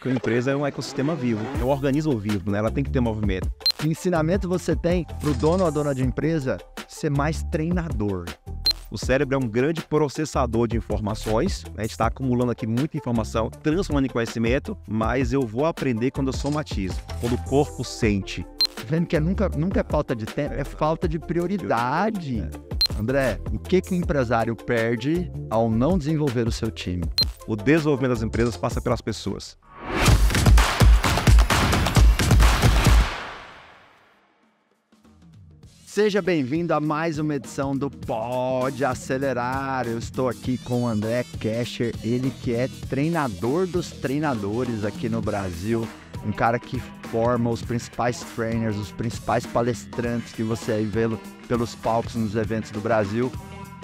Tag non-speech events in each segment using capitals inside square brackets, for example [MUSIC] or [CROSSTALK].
porque a empresa é um ecossistema vivo, é um organismo vivo, né? ela tem que ter movimento. Que ensinamento você tem para o dono ou a dona de empresa ser mais treinador? O cérebro é um grande processador de informações. Né? A gente está acumulando aqui muita informação, transformando em conhecimento, mas eu vou aprender quando eu somatizo, quando o corpo sente. Tá vendo que é nunca, nunca é falta de tempo, é falta de prioridade. É. André, o que, que o empresário perde ao não desenvolver o seu time? O desenvolvimento das empresas passa pelas pessoas. Seja bem-vindo a mais uma edição do Pode Acelerar. Eu estou aqui com o André Kescher, ele que é treinador dos treinadores aqui no Brasil, um cara que forma os principais trainers, os principais palestrantes que você aí vê pelos palcos nos eventos do Brasil.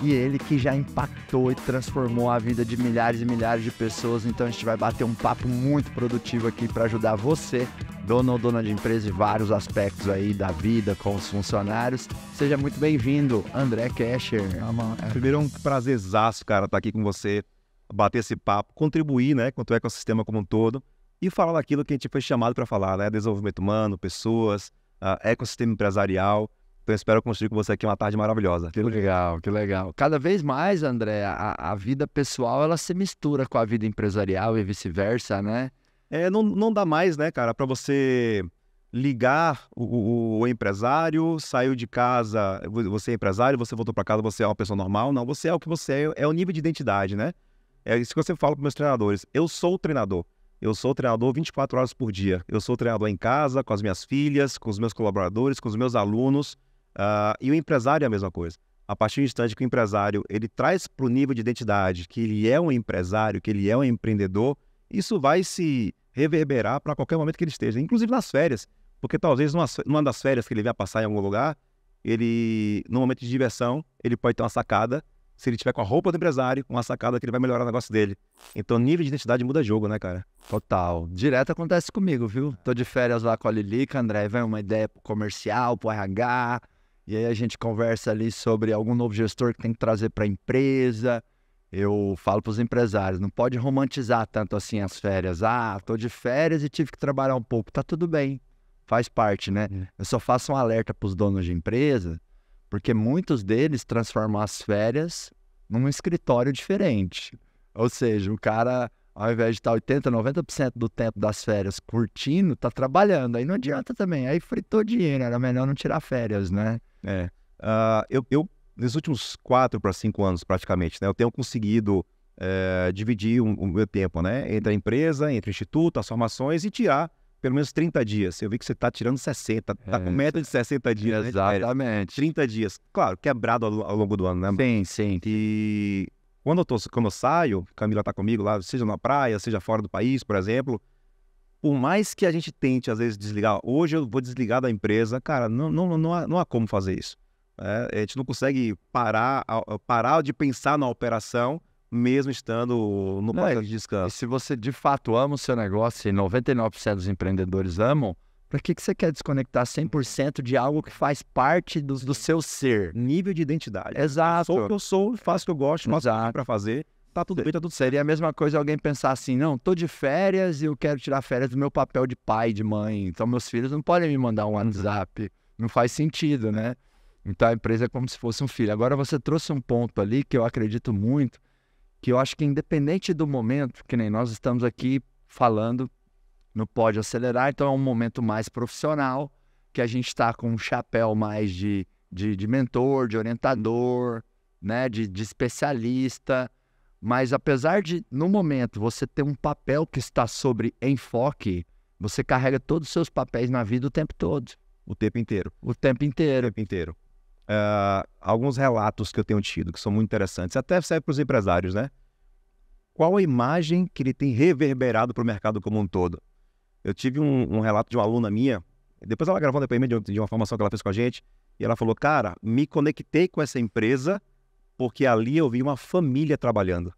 E ele que já impactou e transformou a vida de milhares e milhares de pessoas. Então a gente vai bater um papo muito produtivo aqui para ajudar você dono ou dona de empresa e vários aspectos aí da vida com os funcionários. Seja muito bem-vindo, André Kescher. Ah, Primeiro é um prazerzaço, cara, estar tá aqui com você, bater esse papo, contribuir, né, com o ecossistema como um todo e falar daquilo que a gente foi chamado para falar, né, desenvolvimento humano, pessoas, uh, ecossistema empresarial. Então espero construir com você aqui uma tarde maravilhosa. Que legal, que legal. Cada vez mais, André, a, a vida pessoal ela se mistura com a vida empresarial e vice-versa, né? é, não, não dá mais, né, cara, para você ligar o, o, empresário, saiu de casa, você é empresário, você voltou para casa, você é uma pessoa normal. Não, você é o que você é, é o nível de identidade, né? É isso que você fala para meus treinadores. Eu sou o treinador. Eu sou o treinador 24 horas por dia. Eu sou o treinador em casa, com as minhas filhas, com os meus colaboradores, com os meus alunos. Uh, e o empresário é a mesma coisa. A partir do instante que o empresário ele traz para o nível de identidade que ele é um empresário, que ele é um empreendedor, isso vai se reverberar para qualquer momento que ele esteja, inclusive nas férias, porque talvez numa, numa das férias que ele vai passar em algum lugar, ele, no momento de diversão, ele pode ter uma sacada. Se ele tiver com a roupa do empresário, uma sacada que ele vai melhorar o negócio dele. Então, nível de identidade muda jogo, né, cara? Total. Direto acontece comigo, viu? Tô de férias lá com a Lilica, André, vem uma ideia pro comercial, pro RH, e aí a gente conversa ali sobre algum novo gestor que tem que trazer para a empresa eu falo para os empresários, não pode romantizar tanto assim as férias. Ah, tô de férias e tive que trabalhar um pouco. Tá tudo bem, faz parte, né? Uhum. Eu só faço um alerta para os donos de empresa, porque muitos deles transformam as férias num escritório diferente. Ou seja, o cara, ao invés de estar 80, 90% do tempo das férias curtindo, tá trabalhando. Aí não adianta também, aí fritou dinheiro, era melhor não tirar férias, né? É. Uh, eu, eu nos últimos quatro para cinco anos, praticamente, né, eu tenho conseguido é, dividir um, o meu tempo né, entre a empresa, entre o instituto, as formações e tirar pelo menos 30 dias. Eu vi que você está tirando 60, está é, com meta de 60 dias. Né, Exatamente. Né? 30 dias. Claro, quebrado ao, ao, longo do ano, né? Sim, sim. E quando eu, tô, quando eu saio, Camila está comigo lá, seja na praia, seja fora do país, por exemplo, por mais que a gente tente, às vezes, desligar, hoje eu vou desligar da empresa, cara, não, não, não, há, não há como fazer isso. Né? A gente não consegue parar, parar de pensar na operação mesmo estando no processo de descanso. E se você de fato ama o seu negócio e 99% dos empreendedores amam, para que, que você quer desconectar 100% de algo que faz parte do, do seu ser? Nível de identidade. Exato. Sou o que eu sou, faço o que eu gosto, faço o para fazer. Tá tudo bem, tá tudo certo. Seria a mesma coisa alguém pensar assim, não, tô de férias e eu quero tirar férias do meu papel de pai, de mãe. Então meus filhos não podem me mandar um uhum. WhatsApp. Não faz sentido, né? Então a empresa é como se fosse um filho. Agora você trouxe um ponto ali que eu acredito muito, que eu acho que independente do momento, que nem nós estamos aqui falando, não pode acelerar, então é um momento mais profissional, que a gente está com um chapéu mais de, de, de, mentor, de orientador, né, de, de especialista. Mas apesar de, no momento, você ter um papel que está sobre enfoque, você carrega todos os seus papéis na vida o tempo todo. O tempo inteiro. O tempo inteiro. O tempo inteiro uh, alguns relatos que eu tenho tido, que são muito interessantes, até serve para os empresários, né? Qual a imagem que ele tem reverberado para o mercado como um todo? Eu tive um, um, relato de uma aluna minha, depois ela gravou um depoimento de, de uma formação que ela fez com a gente, e ela falou, cara, me conectei com essa empresa porque ali eu vi uma família trabalhando.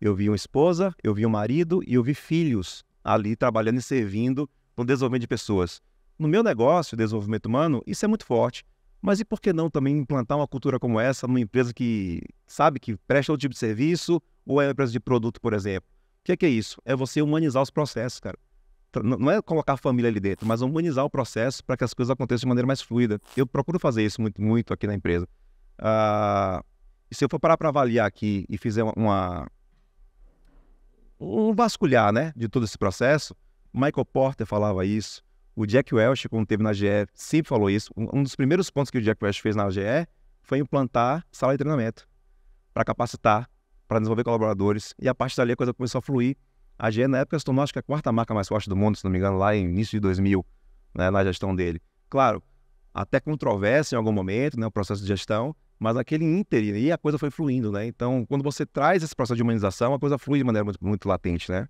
Eu vi uma esposa, eu vi um marido e eu vi filhos ali trabalhando e servindo no desenvolvimento de pessoas. No meu negócio, desenvolvimento humano, isso é muito forte. Mas e por que não também implantar uma cultura como essa numa empresa que sabe que presta outro tipo de serviço ou é uma empresa de produto, por exemplo? O que é, que é isso? É você humanizar os processos, cara. Não é colocar a família ali dentro, mas humanizar o processo para que as coisas aconteçam de maneira mais fluida. Eu procuro fazer isso muito, muito aqui na empresa. Ah, e se eu for parar para avaliar aqui e fizer uma, uma um vasculhar, né, de todo esse processo, Michael Porter falava isso. O Jack Welch, quando teve na GE, sempre falou isso. Um dos primeiros pontos que o Jack Welch fez na GE foi implantar sala de treinamento para capacitar, para desenvolver colaboradores. E a partir dali a coisa começou a fluir. A GE, na época, se tornou, acho que, a quarta marca mais forte do mundo, se não me engano, lá em início de 2000, né, na gestão dele. Claro, até controvérsia em algum momento, né, o processo de gestão, mas naquele ínterim e a coisa foi fluindo, né? Então, quando você traz esse processo de humanização, a coisa flui de maneira muito, muito latente, né?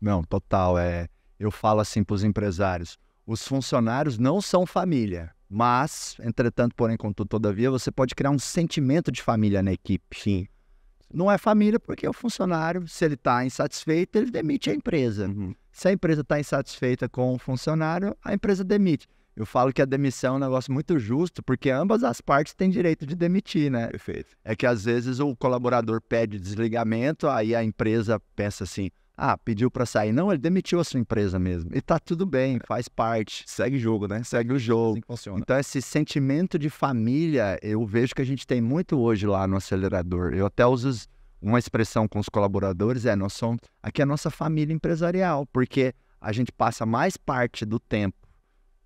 Não, total. É, eu falo assim para os empresários, os funcionários não são família, mas, entretanto, porém, contudo, todavia, você pode criar um sentimento de família na equipe. Sim. Não é família porque o funcionário, se ele está insatisfeito, ele demite a empresa. Uhum. Se a empresa está insatisfeita com o funcionário, a empresa demite. Eu falo que a demissão é um negócio muito justo, porque ambas as partes têm direito de demitir, né? Perfeito. É que às vezes o colaborador pede desligamento, aí a empresa pensa assim: ah, pediu para sair. Não, ele demitiu a sua empresa mesmo. E tá tudo bem, é. faz parte. Segue o jogo, né? Segue o jogo. Assim então, esse sentimento de família, eu vejo que a gente tem muito hoje lá no acelerador. Eu até uso uma expressão com os colaboradores, é, nós somos, aqui é a nossa família empresarial, porque a gente passa mais parte do tempo,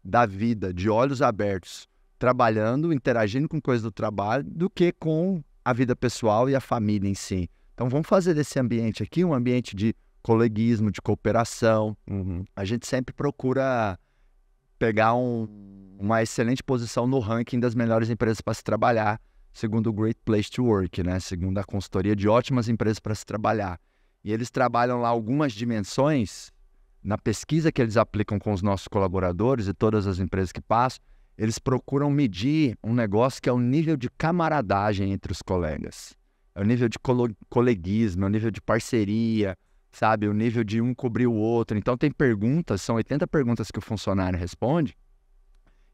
da vida, de olhos abertos, trabalhando, interagindo com coisas do trabalho, do que com a vida pessoal e a família em si. Então, vamos fazer desse ambiente aqui um ambiente de coleguismo, de cooperação. Uhum. A gente sempre procura pegar um, uma excelente posição no ranking das melhores empresas para se trabalhar, segundo o Great Place to Work, né? Segundo a consultoria de ótimas empresas para se trabalhar. E eles trabalham lá algumas dimensões na pesquisa que eles aplicam com os nossos colaboradores e todas as empresas que passam. Eles procuram medir um negócio que é o nível de camaradagem entre os colegas, é o nível de coleguismo, é o nível de parceria, sabe? O nível de um cobrir o outro. Então, tem perguntas, são 80 perguntas que o funcionário responde.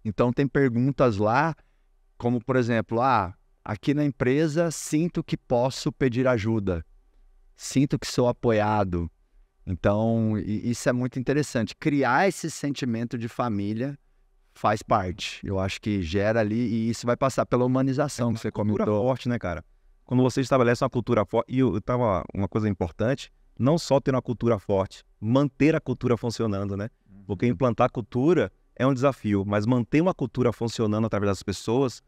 Então, tem perguntas lá, como, por exemplo, ah, aqui na empresa sinto que posso pedir ajuda, sinto que sou apoiado. Então, isso é muito interessante. Criar esse sentimento de família faz parte. Eu acho que gera ali e isso vai passar pela é humanização é que você comentou. forte, né, cara? Quando você estabelece uma cultura forte, e eu, eu tava uma coisa importante, não só ter uma cultura forte, manter a cultura funcionando, né? Uhum. Porque implantar cultura é um desafio, mas manter uma cultura funcionando através das pessoas,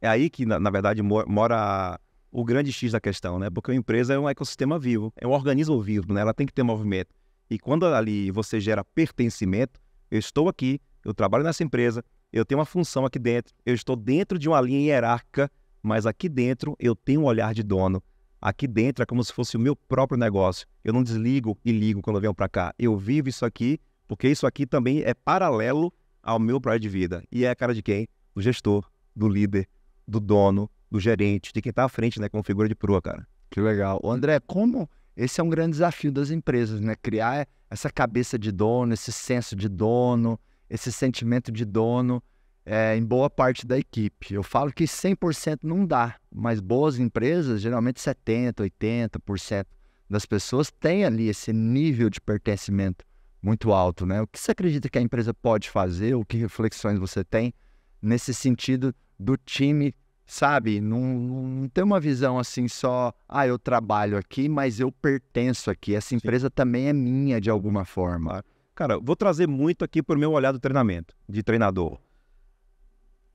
é aí que, na, na verdade, mora o grande X da questão, né? Porque a empresa é um ecossistema vivo, é um organismo vivo, né? Ela tem que ter movimento. E quando ali você gera pertencimento, eu estou aqui, eu trabalho nessa empresa, eu tenho uma função aqui dentro, eu estou dentro de uma linha hierárquica, mas aqui dentro eu tenho um olhar de dono, Aqui dentro é como se fosse o meu próprio negócio. Eu não desligo e ligo quando eu venho para cá. Eu vivo isso aqui, porque isso aqui também é paralelo ao meu projeto de vida. E é a cara de quem? Do gestor, do líder, do dono, do gerente, de quem está à frente, né? Com figura de proa, cara. Que legal. O André, como esse é um grande desafio das empresas, né? Criar essa cabeça de dono, esse senso de dono, esse sentimento de dono é, em boa parte da equipe. Eu falo que 100% não dá, mas boas empresas, geralmente 70%, 80% das pessoas têm ali esse nível de pertencimento muito alto. Né? O que você acredita que a empresa pode fazer? O que reflexões você tem nesse sentido do time, sabe? Não, não ter uma visão assim só, ah, eu trabalho aqui, mas eu pertenço aqui. Essa empresa Sim. também é minha de alguma forma. Cara, vou trazer muito aqui para o meu olhar do treinamento, de treinador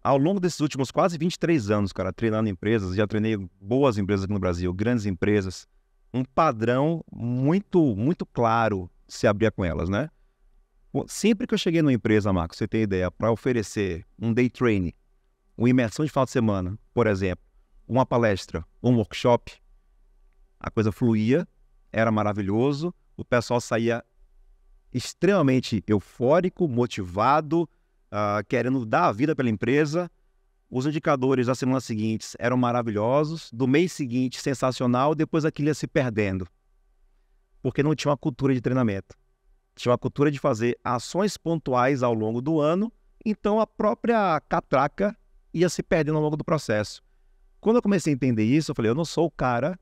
ao longo desses últimos quase 23 anos, cara, treinando empresas, já treinei boas empresas aqui no Brasil, grandes empresas, um padrão muito, muito claro se abria com elas, né? Sempre que eu cheguei numa empresa, Marco, você tem ideia, para oferecer um day training, uma imersão de final de semana, por exemplo, uma palestra, um workshop, a coisa fluía, era maravilhoso, o pessoal saía extremamente eufórico, motivado, ah, querendo dar a vida pela empresa. Os indicadores das assim, semanas seguintes eram maravilhosos, do mês seguinte, sensacional, depois aquilo ia se perdendo. Porque não tinha uma cultura de treinamento. Tinha uma cultura de fazer ações pontuais ao longo do ano, então a própria catraca ia se perdendo ao longo do processo. Quando eu comecei a entender isso, eu falei: eu não sou o cara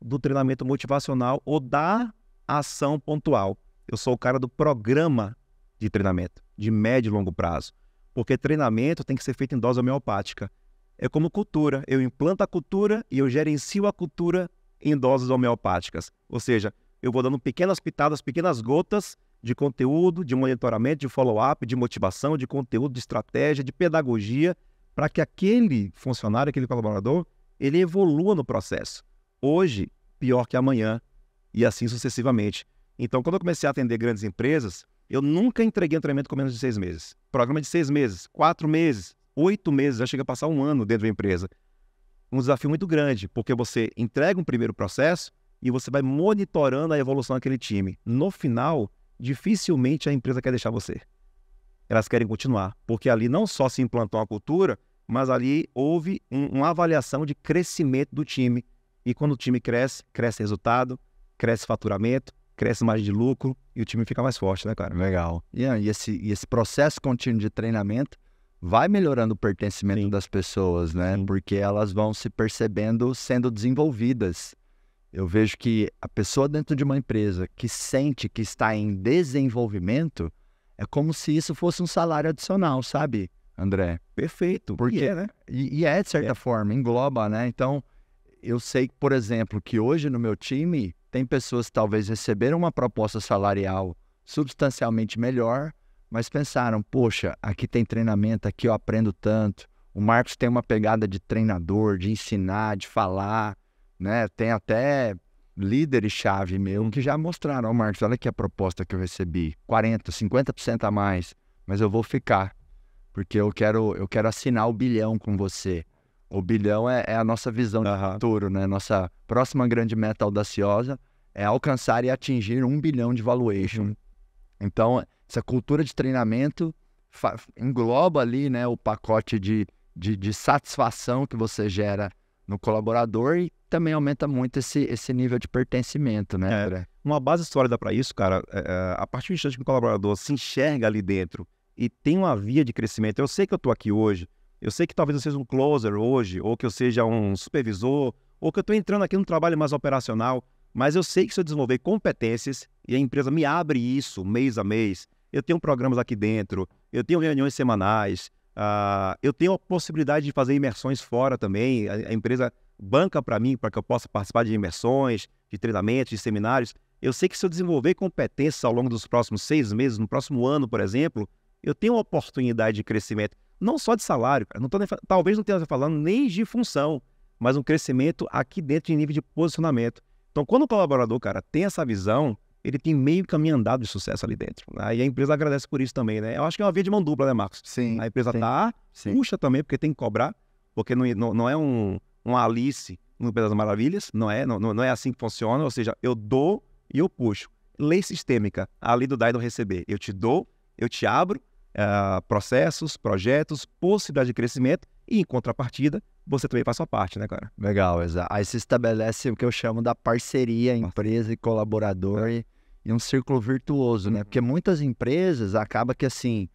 do treinamento motivacional ou da ação pontual. Eu sou o cara do programa de treinamento, de médio e longo prazo. Porque treinamento tem que ser feito em dose homeopática. É como cultura. Eu implanto a cultura e eu gerencio a cultura em doses homeopáticas. Ou seja, eu vou dando pequenas pitadas, pequenas gotas de conteúdo, de monitoramento, de follow-up, de motivação, de conteúdo, de estratégia, de pedagogia, para que aquele funcionário, aquele colaborador, ele evolua no processo. Hoje, pior que amanhã, e assim sucessivamente. Então, quando eu comecei a atender grandes empresas, eu nunca entreguei um treinamento com menos de seis meses. Programa de seis meses, quatro meses, oito meses, já chega a passar um ano dentro da empresa. Um desafio muito grande, porque você entrega um primeiro processo e você vai monitorando a evolução daquele time. No final, dificilmente a empresa quer deixar você. Elas querem continuar, porque ali não só se implantou uma cultura, mas ali houve um, uma avaliação de crescimento do time. E quando o time cresce, cresce resultado, cresce faturamento, cresce a margem de lucro e o time fica mais forte, né, cara? Legal. e, esse, e esse processo contínuo de treinamento vai melhorando o pertencimento Sim. das pessoas, né? Sim. Porque elas vão se percebendo sendo desenvolvidas. Eu vejo que a pessoa dentro de uma empresa que sente que está em desenvolvimento é como se isso fosse um salário adicional, sabe, André? Perfeito. Porque, e é, né? E, e é, de certa é. forma, engloba, né? Então, eu sei, por exemplo, que hoje no meu time tem pessoas que talvez receberam uma proposta salarial substancialmente melhor, mas pensaram: poxa, aqui tem treinamento, aqui eu aprendo tanto. O Marcos tem uma pegada de treinador, de ensinar, de falar, né? Tem até líderes chave meu que já mostraram: oh, Marcos, olha aqui a proposta que eu recebi, 40, 50% a mais, mas eu vou ficar porque eu quero eu quero assinar o bilhão com você. O bilhão é, é a nossa visão uhum. de futuro, né? Nossa próxima grande meta audaciosa é alcançar e atingir um bilhão de valuation. Uhum. Então, essa cultura de treinamento engloba ali né, o pacote de, de, de, satisfação que você gera no colaborador e também aumenta muito esse, esse nível de pertencimento, né? É, uma base sólida para isso, cara, é, é, a partir do instante que o colaborador se enxerga ali dentro e tem uma via de crescimento, eu sei que eu estou aqui hoje, eu sei que talvez eu seja um closer hoje, ou que eu seja um supervisor, ou que eu estou entrando aqui num trabalho mais operacional, mas eu sei que se eu desenvolver competências e a empresa me abre isso mês a mês, eu tenho programas aqui dentro, eu tenho reuniões semanais, uh, eu tenho a possibilidade de fazer imersões fora também, a, a empresa banca para mim para que eu possa participar de imersões, de treinamentos, de seminários. Eu sei que se eu desenvolver competências ao longo dos próximos seis meses, no próximo ano, por exemplo, eu tenho uma oportunidade de crescimento não só de salário, cara, não tô nem, talvez não esteja falando nem de função, mas um crescimento aqui dentro em nível de posicionamento. Então, quando o colaborador, cara, tem essa visão, ele tem meio caminho andado de sucesso ali dentro. Né? E a empresa agradece por isso também, né? Eu acho que é uma via de mão dupla, né, Marcos? Sim. A empresa tem, tá, sim. puxa também, porque tem que cobrar, porque não, não, não é um, um Alice no País das Maravilhas, não é, não, não é assim que funciona, ou seja, eu dou e eu puxo. Lei sistêmica, a lei do dar do receber. Eu te dou, eu te abro uh, processos, projetos, possibilidade de crescimento e, em contrapartida, você também faz sua parte, né, cara? Legal, exato. Aí se estabelece o que eu chamo da parceria empresa e colaborador é. e, e, um círculo virtuoso, né? Uhum. Porque muitas empresas acaba que assim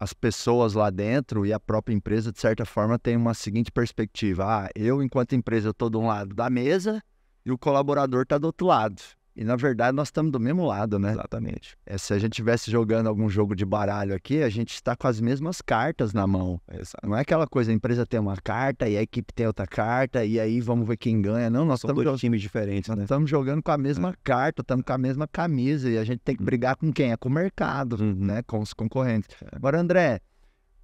as pessoas lá dentro e a própria empresa de certa forma tem uma seguinte perspectiva: ah, eu enquanto empresa estou de um lado da mesa e o colaborador está do outro lado. E na verdade nós estamos do mesmo lado, né? Exatamente. É, se a gente estivesse jogando algum jogo de baralho aqui, a gente está com as mesmas cartas na mão. Exato. Não é aquela coisa, a empresa tem uma carta e a equipe tem outra carta, e aí vamos ver quem ganha. Não, nós estamos jogando times diferentes. Nós né? estamos jogando com a mesma é. carta, estamos com a mesma camisa, e a gente tem que uhum. brigar com quem? É com o mercado, uhum. né? Com os concorrentes. É. Agora, André,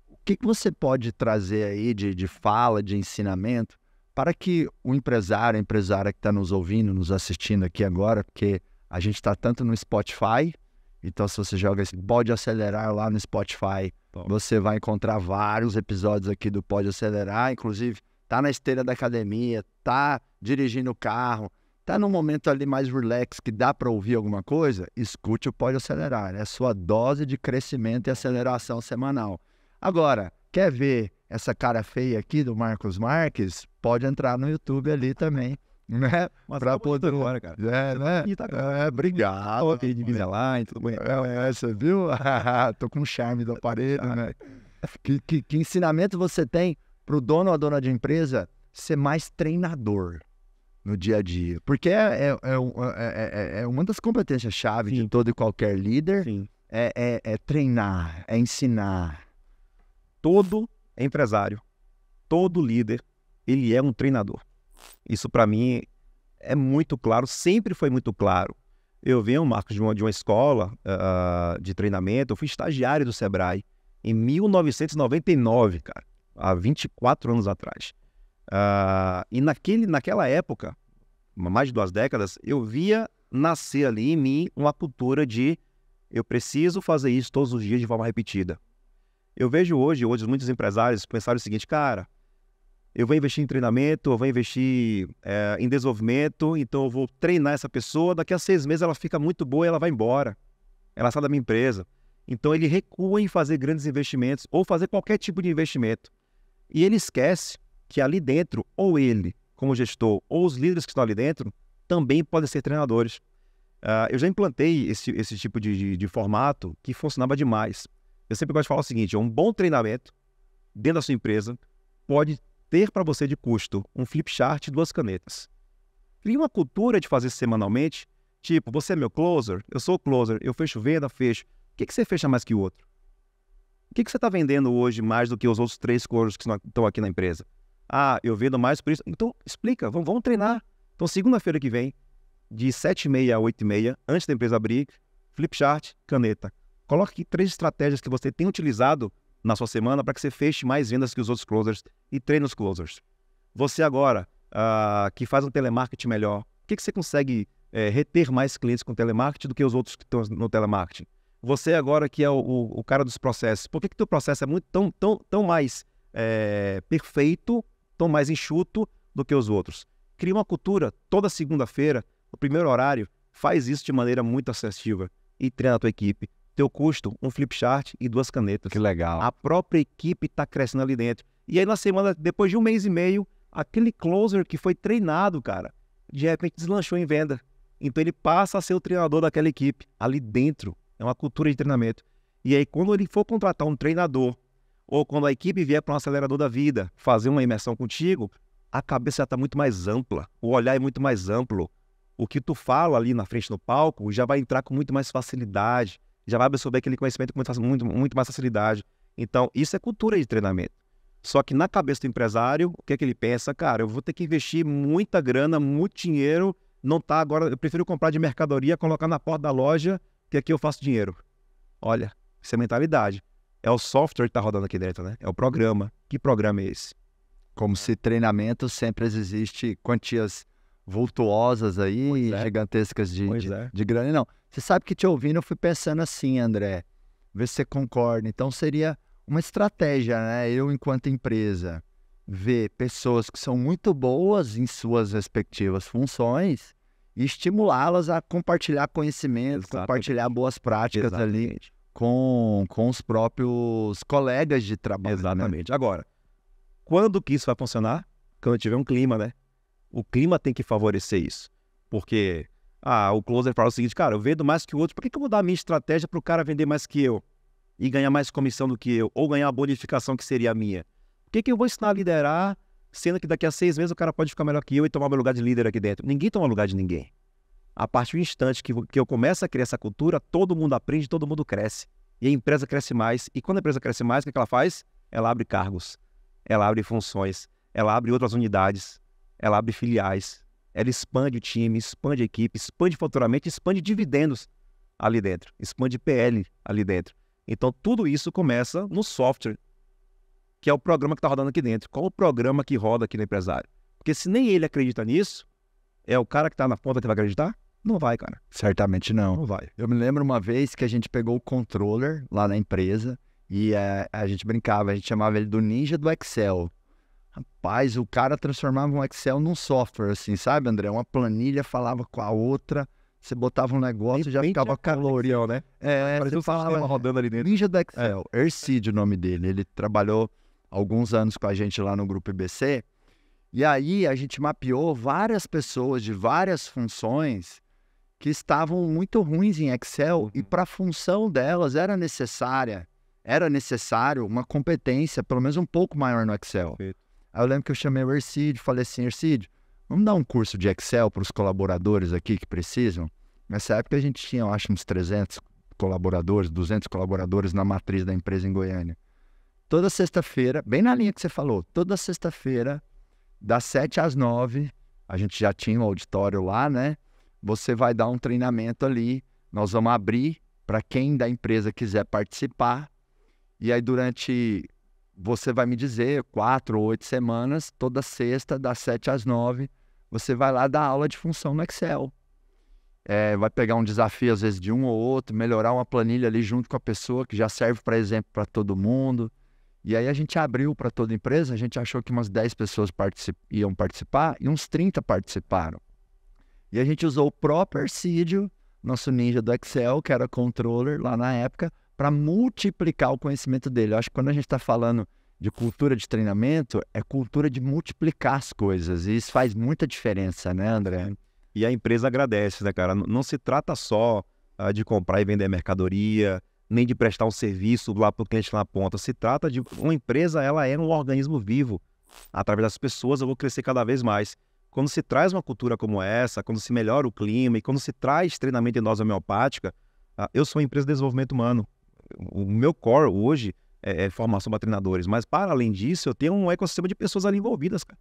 o que, que você pode trazer aí de, de fala, de ensinamento? para que o empresário, a empresária que está nos ouvindo, nos assistindo aqui agora, porque a gente está tanto no Spotify, então se você joga esse Pode Acelerar lá no Spotify, você vai encontrar vários episódios aqui do Pode Acelerar, inclusive tá na esteira da academia, tá dirigindo o carro, tá num momento ali mais relax que dá para ouvir alguma coisa, escute o Pode Acelerar, é né? sua dose de crescimento e aceleração semanal. Agora, quer ver essa cara feia aqui do Marcos Marques, pode entrar no YouTube ali também, né? Para é poder agora, cara. [LAUGHS] É, né? E tá é, obrigado. Ok, de lá e tudo bem. É, é você viu? [LAUGHS] Tô com o charme do aparelho, né? Que, que, que ensinamento você tem para o dono ou a dona de empresa ser mais treinador? no dia a dia. Porque é, é, é, é, é uma das competências-chave de todo e qualquer líder. É, é, é, treinar, é ensinar. Todo é empresário, todo líder, ele é um treinador. Isso para mim é muito claro, sempre foi muito claro. Eu venho, Marcos, de uma, de uma escola uh, de treinamento, eu fui estagiário do Sebrae em 1999, cara, há 24 anos atrás. Uh, e naquele, naquela época, mais de duas décadas, eu via nascer ali em mim uma cultura de eu preciso fazer isso todos os dias de forma repetida. Eu vejo hoje, hoje muitos empresários pensaram o seguinte, cara, eu vou investir em treinamento, eu vou investir é, em desenvolvimento, então eu vou treinar essa pessoa, daqui a seis meses ela fica muito boa e ela vai embora. Ela sai da minha empresa. Então ele recua em fazer grandes investimentos ou fazer qualquer tipo de investimento. E ele esquece que ali dentro, ou ele, como gestor, ou os líderes que estão ali dentro, também podem ser treinadores. Uh, eu já implantei esse, esse tipo de, de, de formato que funcionava demais. Eu sempre gosto de falar o seguinte: é um bom treinamento dentro da sua empresa pode ter para você de custo um flip chart e duas canetas. Crie uma cultura de fazer semanalmente, tipo, você é meu closer, eu sou o closer, eu fecho venda, fecho. O que, que você fecha mais que o outro? O que, que você está vendendo hoje mais do que os outros três closers que estão aqui na empresa? Ah, eu vendo mais por isso. Então, explica, vamos, vamos treinar. Então, segunda-feira que vem, de 7h30 a 8h30, antes da empresa abrir, flip chart, caneta. Coloque aqui três estratégias que você tem utilizado na sua semana para que você feche mais vendas que os outros closers e treine os closers. Você agora, uh, que faz um telemarketing melhor, o que, que você consegue é, reter mais clientes com telemarketing do que os outros que estão no telemarketing? Você agora que é o, o, o cara dos processos, por que que teu processo é muito tão, tão, tão mais é, perfeito, tão mais enxuto do que os outros? Cria uma cultura toda segunda-feira, no primeiro horário, faz isso de maneira muito assertiva e treina a tua equipe teu custo, um flip chart e duas canetas. Que legal. A própria equipe está crescendo ali dentro. E aí na semana, depois de um mês e meio, aquele closer que foi treinado, cara, de repente deslanchou em venda. Então ele passa a ser o treinador daquela equipe ali dentro. É uma cultura de treinamento. E aí quando ele for contratar um treinador ou quando a equipe vier para um acelerador da vida fazer uma imersão contigo, a cabeça está muito mais ampla, o olhar é muito mais amplo. O que tu fala ali na frente no palco já vai entrar com muito mais facilidade já vai absorver aquele conhecimento com muito, muito mais facilidade. Então, isso é cultura de treinamento. Só que na cabeça do empresário, o que é que ele pensa? Cara, eu vou ter que investir muita grana, muito dinheiro, não tá agora, eu prefiro comprar de mercadoria, colocar na porta da loja, que aqui eu faço dinheiro. Olha, isso é mentalidade. É o software que tá rodando aqui dentro, né? É o programa. Que programa é esse? Como se treinamento sempre existe quantias vultuosas aí, pois é. gigantescas de, de, é. de grana. Não, você sabe que te ouvindo, eu fui pensando assim, André, ver se você concorda. Então seria uma estratégia, né? Eu, enquanto empresa, ver pessoas que são muito boas em suas respectivas funções e estimulá-las a compartilhar conhecimento, Exatamente. compartilhar boas práticas Exatamente. ali com, com os próprios colegas de trabalho. Né? Exatamente. Né? Agora, quando que isso vai funcionar? Quando tiver um clima, né? O clima tem que favorecer isso. Porque ah, o closer fala o seguinte, cara, eu vendo mais que o outro, por que, que eu vou dar a minha estratégia para o cara vender mais que eu e ganhar mais comissão do que eu, ou ganhar a bonificação que seria a minha? Por que, que eu vou ensinar a liderar, sendo que daqui a seis meses o cara pode ficar melhor que eu e tomar meu lugar de líder aqui dentro? Ninguém toma lugar de ninguém. A partir do instante que, que eu começo a criar essa cultura, todo mundo aprende, todo mundo cresce. E a empresa cresce mais. E quando a empresa cresce mais, o que, é que ela faz? Ela abre cargos, ela abre funções, ela abre outras unidades, ela abre filiais, ela expande o time, expande a equipe, expande faturamento, expande dividendos ali dentro, expande PL ali dentro. Então tudo isso começa no software, que é o programa que está rodando aqui dentro. Qual o programa que roda aqui no empresário? Porque se nem ele acredita nisso, é o cara que está na ponta que vai acreditar? Não vai, cara. Certamente não. Não vai. Eu me lembro uma vez que a gente pegou o controller lá na empresa e é, a gente brincava, a gente chamava ele do ninja do Excel. Rapaz, o cara transformava um Excel num software, assim, sabe, André? Uma planilha falava com a outra, você botava um negócio e já ficava é calorião, né? É, Parecia você um falava rodando ali dentro. Ninja do é. Excel, é. Ercid, o nome dele. Ele trabalhou alguns anos com a gente lá no grupo IBC. E aí a gente mapeou várias pessoas de várias funções que estavam muito ruins em Excel uhum. e para a função delas era necessária, era necessário uma competência pelo menos um pouco maior no Excel. Perfeito. Aí eu lembro que eu chamei o Ercídio, falei assim, Ercídio, vamos dar um curso de Excel para os colaboradores aqui que precisam? Nessa época a gente tinha, eu acho, uns 300 colaboradores, 200 colaboradores na matriz da empresa em Goiânia. Toda sexta-feira, bem na linha que você falou, toda sexta-feira, das 7 às 9, a gente já tinha um auditório lá, né? Você vai dar um treinamento ali, nós vamos abrir para quem da empresa quiser participar. E aí, durante você vai me dizer, quatro ou oito semanas, toda sexta, das sete às nove, você vai lá dar aula de função no Excel. É, vai pegar um desafio, às vezes, de um ou outro, melhorar uma planilha ali junto com a pessoa, que já serve para exemplo para todo mundo. E aí a gente abriu para toda a empresa, a gente achou que umas 10 pessoas particip... iam participar e uns 30 participaram. E a gente usou o próprio Arcidio, nosso ninja do Excel, que era controller lá na época, para multiplicar o conhecimento dele. Eu acho que quando a gente está falando de cultura de treinamento, é cultura de multiplicar as coisas. E isso faz muita diferença, né, André? E a empresa agradece, né, cara? Não se trata só uh, de comprar e vender mercadoria, nem de prestar um serviço lá para o cliente na ponta. Se trata de uma empresa, ela é um organismo vivo. Através das pessoas, eu vou crescer cada vez mais. Quando se traz uma cultura como essa, quando se melhora o clima e quando se traz treinamento em dose homeopática, ah, eu sou uma empresa de desenvolvimento humano o meu core hoje é, é formação para treinadores, mas para além disso, eu tenho um ecossistema de pessoas ali envolvidas, cara.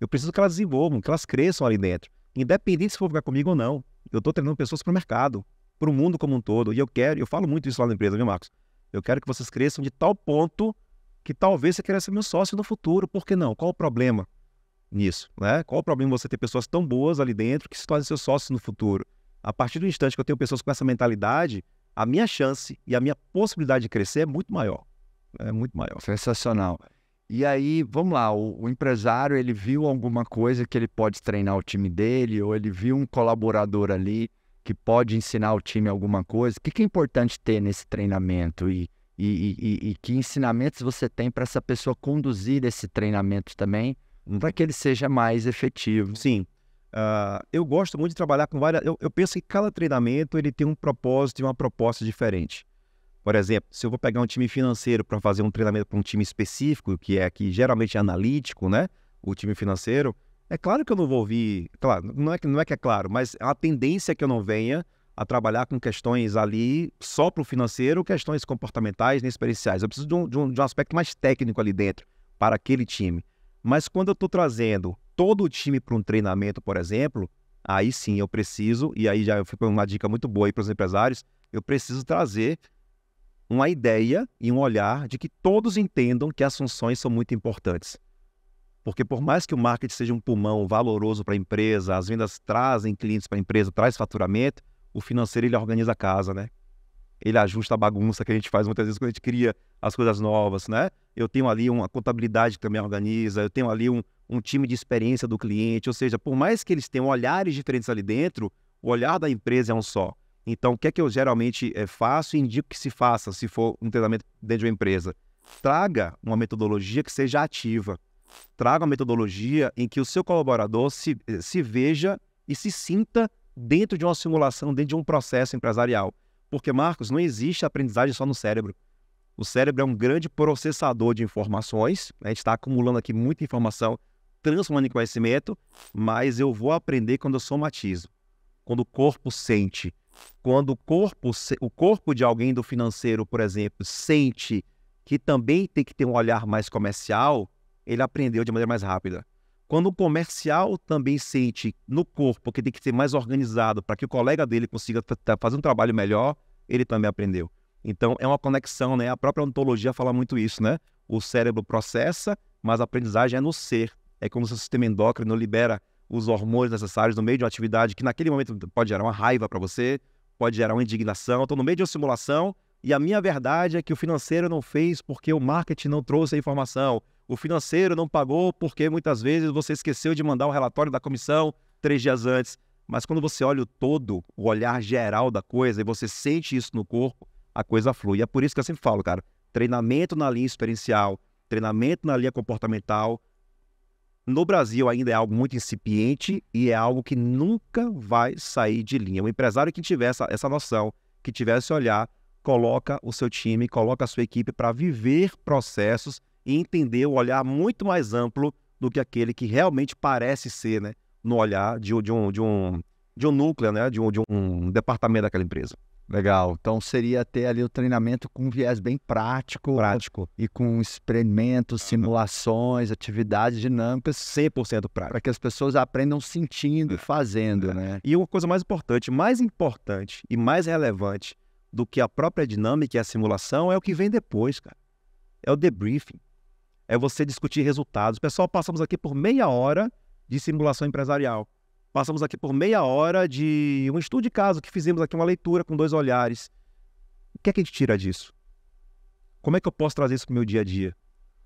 Eu preciso que elas desenvolvam, que elas cresçam ali dentro. Independente se for ficar comigo ou não. Eu estou treinando pessoas para o mercado, para o mundo como um todo. E eu quero, eu falo muito isso lá na empresa, viu, Marcos? Eu quero que vocês cresçam de tal ponto que talvez você queira ser meu sócio no futuro. Por que não? Qual o problema nisso? Né? Qual o problema você ter pessoas tão boas ali dentro que se tornem seus sócios no futuro? A partir do instante que eu tenho pessoas com essa mentalidade, a minha chance e a minha possibilidade de crescer é muito maior. É muito maior. Sensacional. E aí, vamos lá, o, o, empresário, ele viu alguma coisa que ele pode treinar o time dele, ou ele viu um colaborador ali que pode ensinar o time alguma coisa. O que, que é importante ter nesse treinamento e, e, e, e que ensinamentos você tem para essa pessoa conduzir esse treinamento também, hum. para que ele seja mais efetivo? Sim. Uh, eu gosto muito de trabalhar com várias. Eu, eu, penso que cada treinamento ele tem um propósito e uma proposta diferente. Por exemplo, se eu vou pegar um time financeiro para fazer um treinamento para um time específico, que é que geralmente é analítico, né? O time financeiro, é claro que eu não vou ouvir. Claro, não é que, não é, que é claro, mas a tendência é que eu não venha a trabalhar com questões ali só para o financeiro, questões comportamentais nem experienciais. Eu preciso de um, de um, de um aspecto mais técnico ali dentro para aquele time. Mas quando eu estou trazendo todo o time para um treinamento, por exemplo, aí sim eu preciso, e aí já foi uma dica muito boa aí para os empresários, eu preciso trazer uma ideia e um olhar de que todos entendam que as funções são muito importantes. Porque por mais que o marketing seja um pulmão valoroso para a empresa, as vendas trazem clientes para a empresa, traz faturamento, o financeiro ele organiza a casa, né? Ele ajusta a bagunça que a gente faz muitas vezes quando a gente cria as coisas novas, né? eu tenho ali uma contabilidade que também organiza, eu tenho ali um, um time de experiência do cliente, ou seja, por mais que eles tenham olhares diferentes ali dentro, o olhar da empresa é um só. Então, o que é que eu geralmente é, faço e indico que se faça se for um treinamento dentro de uma empresa? Traga uma metodologia que seja ativa. Traga uma metodologia em que o seu colaborador se, eh, se veja e se sinta dentro de uma simulação, dentro de um processo empresarial. Porque, Marcos, não existe aprendizagem só no cérebro. O cérebro é um grande processador de informações. Né? A gente está acumulando aqui muita informação, transformando em conhecimento, mas eu vou aprender quando eu somatizo, quando o corpo sente. Quando o corpo, o corpo de alguém do financeiro, por exemplo, sente que também tem que ter um olhar mais comercial, ele aprendeu de maneira mais rápida. Quando o comercial também sente no corpo que tem que ser mais organizado para que o colega dele consiga tá, fazer um trabalho melhor, ele também aprendeu. Então é uma conexão, né? A própria ontologia fala muito isso, né? O cérebro processa, mas a aprendizagem é no ser. É como se o sistema endócrino libera os hormônios necessários no meio de uma atividade que naquele momento pode gerar uma raiva para você, pode gerar uma indignação. Estou no meio de uma simulação e a minha verdade é que o financeiro não fez porque o marketing não trouxe a informação. O financeiro não pagou porque muitas vezes você esqueceu de mandar o um relatório da comissão três dias antes. Mas quando você olha o todo, o olhar geral da coisa e você sente isso no corpo, a coisa flui. É por isso que eu sempre falo, cara, treinamento na linha experiencial, treinamento na linha comportamental, no Brasil ainda é algo muito incipiente e é algo que nunca vai sair de linha. O empresário que tiver essa, essa noção, que tiver esse olhar, coloca o seu time, coloca a sua equipe para viver processos e entender o olhar muito mais amplo do que aquele que realmente parece ser, né? No olhar de, de um, de, um, de um núcleo, né? De um, de um departamento daquela empresa. Legal. Então seria ter ali o treinamento com um viés bem prático. Prático. E com experimentos, simulações, atividades dinâmicas. 100% prático. Para que as pessoas aprendam sentindo e é. fazendo, é. né? E uma coisa mais importante, mais importante e mais relevante do que a própria dinâmica e a simulação é o que vem depois, cara. É o debriefing. É você discutir resultados. Pessoal, passamos aqui por meia hora de simulação empresarial. Passamos aqui por meia hora de um estudo de caso que fizemos aqui, uma leitura com dois olhares. O que é que a gente tira disso? Como é que eu posso trazer isso para o meu dia a dia?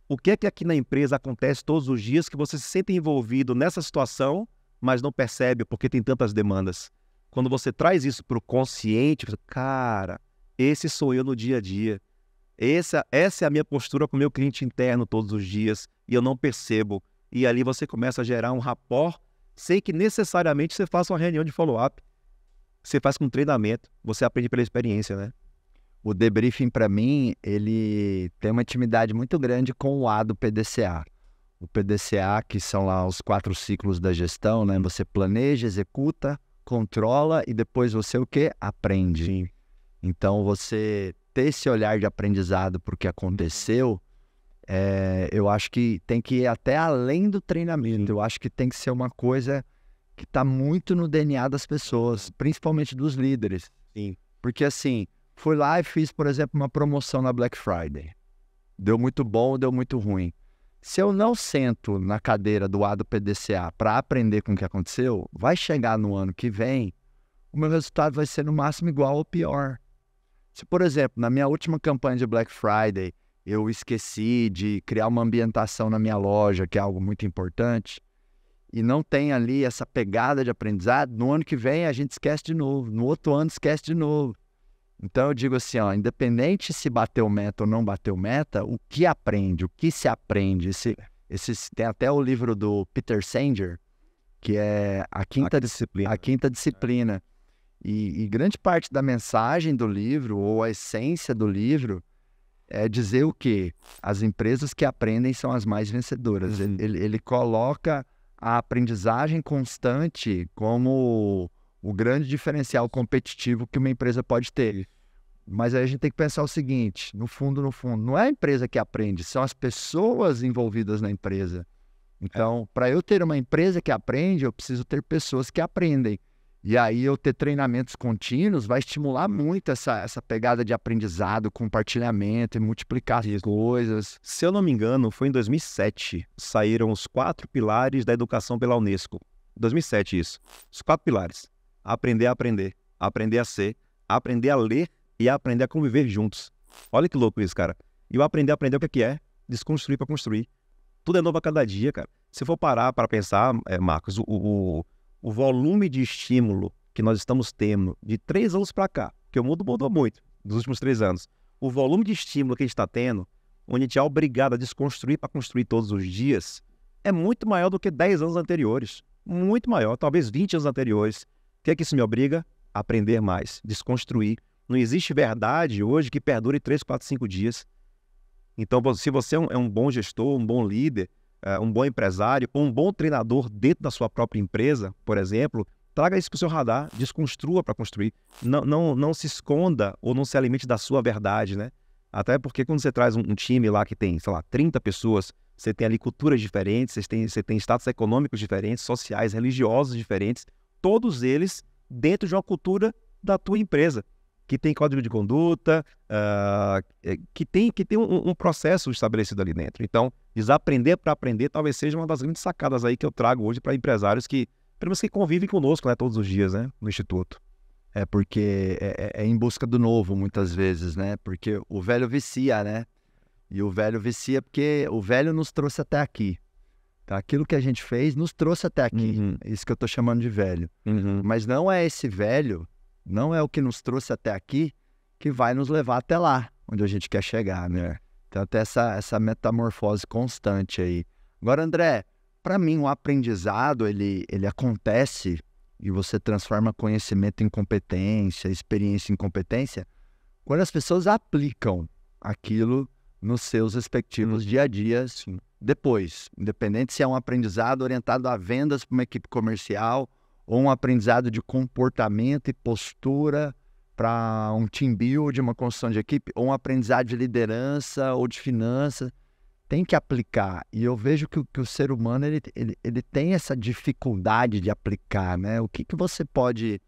O que é que aqui na empresa acontece todos os dias que você se sente envolvido nessa situação, mas não percebe porque tem tantas demandas? Quando você traz isso para o consciente, você, cara, esse sou eu no dia a dia. Essa, essa é a minha postura com o meu cliente interno todos os dias e eu não percebo. E ali você começa a gerar um rapport sem que necessariamente você faça uma reunião de follow-up. Você faz com treinamento, você aprende pela experiência, né? O debriefing, para mim, ele tem uma intimidade muito grande com o A do PDCA. O PDCA, que são lá os quatro ciclos da gestão, né? Você planeja, executa, controla e depois você o quê? Aprende. Sim. Então, você ter esse olhar de aprendizado para o que aconteceu é, eu acho que tem que ir até além do treinamento. Eu acho que tem que ser uma coisa que está muito no DNA das pessoas, principalmente dos líderes. Sim. Porque assim, fui lá e fiz, por exemplo, uma promoção na Black Friday. Deu muito bom, deu muito ruim. Se eu não sento na cadeira do A do PDCA para aprender com o que aconteceu, vai chegar no ano que vem, o meu resultado vai ser no máximo igual ou pior. Se, por exemplo, na minha última campanha de Black Friday, eu esqueci de criar uma ambientação na minha loja, que é algo muito importante, e não tem ali essa pegada de aprendizado, no ano que vem a gente esquece de novo, no outro ano esquece de novo. Então eu digo assim, ó, independente se bateu meta ou não bateu meta, o que aprende, o que se aprende, esse, esse tem até o livro do Peter Sanger, que é a quinta a disciplina. A quinta é. disciplina. E, e grande parte da mensagem do livro ou a essência do livro é dizer o que as empresas que aprendem são as mais vencedoras. Uhum. Ele, ele, coloca a aprendizagem constante como o grande diferencial competitivo que uma empresa pode ter. Mas aí a gente tem que pensar o seguinte: no fundo, no fundo, não é a empresa que aprende, são as pessoas envolvidas na empresa. É. Então, é. para eu ter uma empresa que aprende, eu preciso ter pessoas que aprendem. E aí eu ter treinamentos contínuos vai estimular muito essa, essa pegada de aprendizado, compartilhamento e multiplicar as coisas. Se eu não me engano, foi em 2007 saíram os quatro pilares da educação pela Unesco. 2007 isso. Os quatro pilares. Aprender a aprender, aprender a ser, aprender a ler e aprender a conviver juntos. Olha que louco isso, cara. E o aprender a aprender o que é, que é? desconstruir para construir. Tudo é novo a cada dia, cara. Se for parar para pensar, é, Marcos, o, o, o volume de estímulo que nós estamos tendo de três anos para cá, que o mundo mudou muito nos últimos três anos, o volume de estímulo que a gente está tendo, onde a gente é obrigado a desconstruir para construir todos os dias, é muito maior do que 10 anos anteriores. Muito maior, talvez 20 anos anteriores. O que é que isso me obriga? A aprender mais, desconstruir. Não existe verdade hoje que perdure 3, 4, 5 dias. Então, se você é, é um bom gestor, um bom líder, é, um bom empresário ou um bom treinador dentro da sua própria empresa, por exemplo, traga isso para o seu radar, desconstrua para construir. Não, não, não se esconda ou não se alimente da sua verdade, né? Até porque quando você traz um, um time lá que tem, sei lá, 30 pessoas, você tem ali culturas diferentes, você tem, você tem status econômicos diferentes, sociais, religiosos diferentes, todos eles dentro de uma cultura da tua empresa que tem código de conduta, uh, que tem, que tem um, um, processo estabelecido ali dentro. Então, desaprender para aprender talvez seja uma das grandes sacadas aí que eu trago hoje para empresários que, pelo menos que convivem conosco né, todos os dias né, no Instituto. É porque é, é, é em busca do novo, muitas vezes, né? Porque o velho vicia, né? E o velho vicia porque o velho nos trouxe até aqui. Tá? Aquilo que a gente fez nos trouxe até aqui. Uhum. É isso que eu estou chamando de velho. Uhum. Mas não é esse velho não é o que nos trouxe até aqui que vai nos levar até lá, onde a gente quer chegar, né? Então tem essa, essa metamorfose constante aí. Agora, André, para mim o aprendizado, ele, ele acontece e você transforma conhecimento em competência, experiência em competência, quando as pessoas aplicam aquilo nos seus respectivos dia a dia depois, independente se é um aprendizado orientado a vendas para uma equipe comercial ou um aprendizado de comportamento e postura para um team build, uma construção de equipe, ou um aprendizado de liderança ou de finanças. Tem que aplicar. E eu vejo que, que o ser humano ele, ele, ele, tem essa dificuldade de aplicar, né? O que, que você pode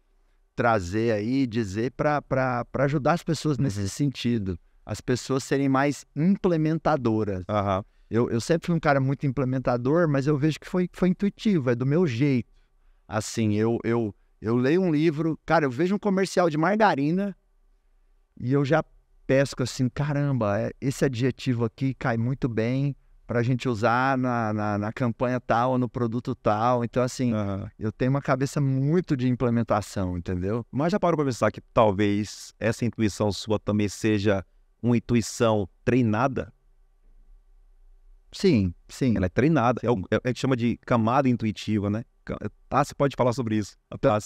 trazer aí, dizer para ajudar as pessoas nesse uhum. sentido? As pessoas serem mais implementadoras. Uhum. Eu, eu sempre fui um cara muito implementador, mas eu vejo que foi, foi intuitivo, é do meu jeito. Assim, eu, eu, eu leio um livro, cara, eu vejo um comercial de margarina e eu já pesco assim, caramba, é, esse adjetivo aqui cai muito bem para a gente usar na, na, na, campanha tal, no produto tal. Então, assim, uhum. eu tenho uma cabeça muito de implementação, entendeu? Mas já parou para pensar que talvez essa intuição sua também seja uma intuição treinada? Sim, sim. Ela é treinada, é sim. é, é o chama de camada intuitiva, né? tá você pode falar sobre isso.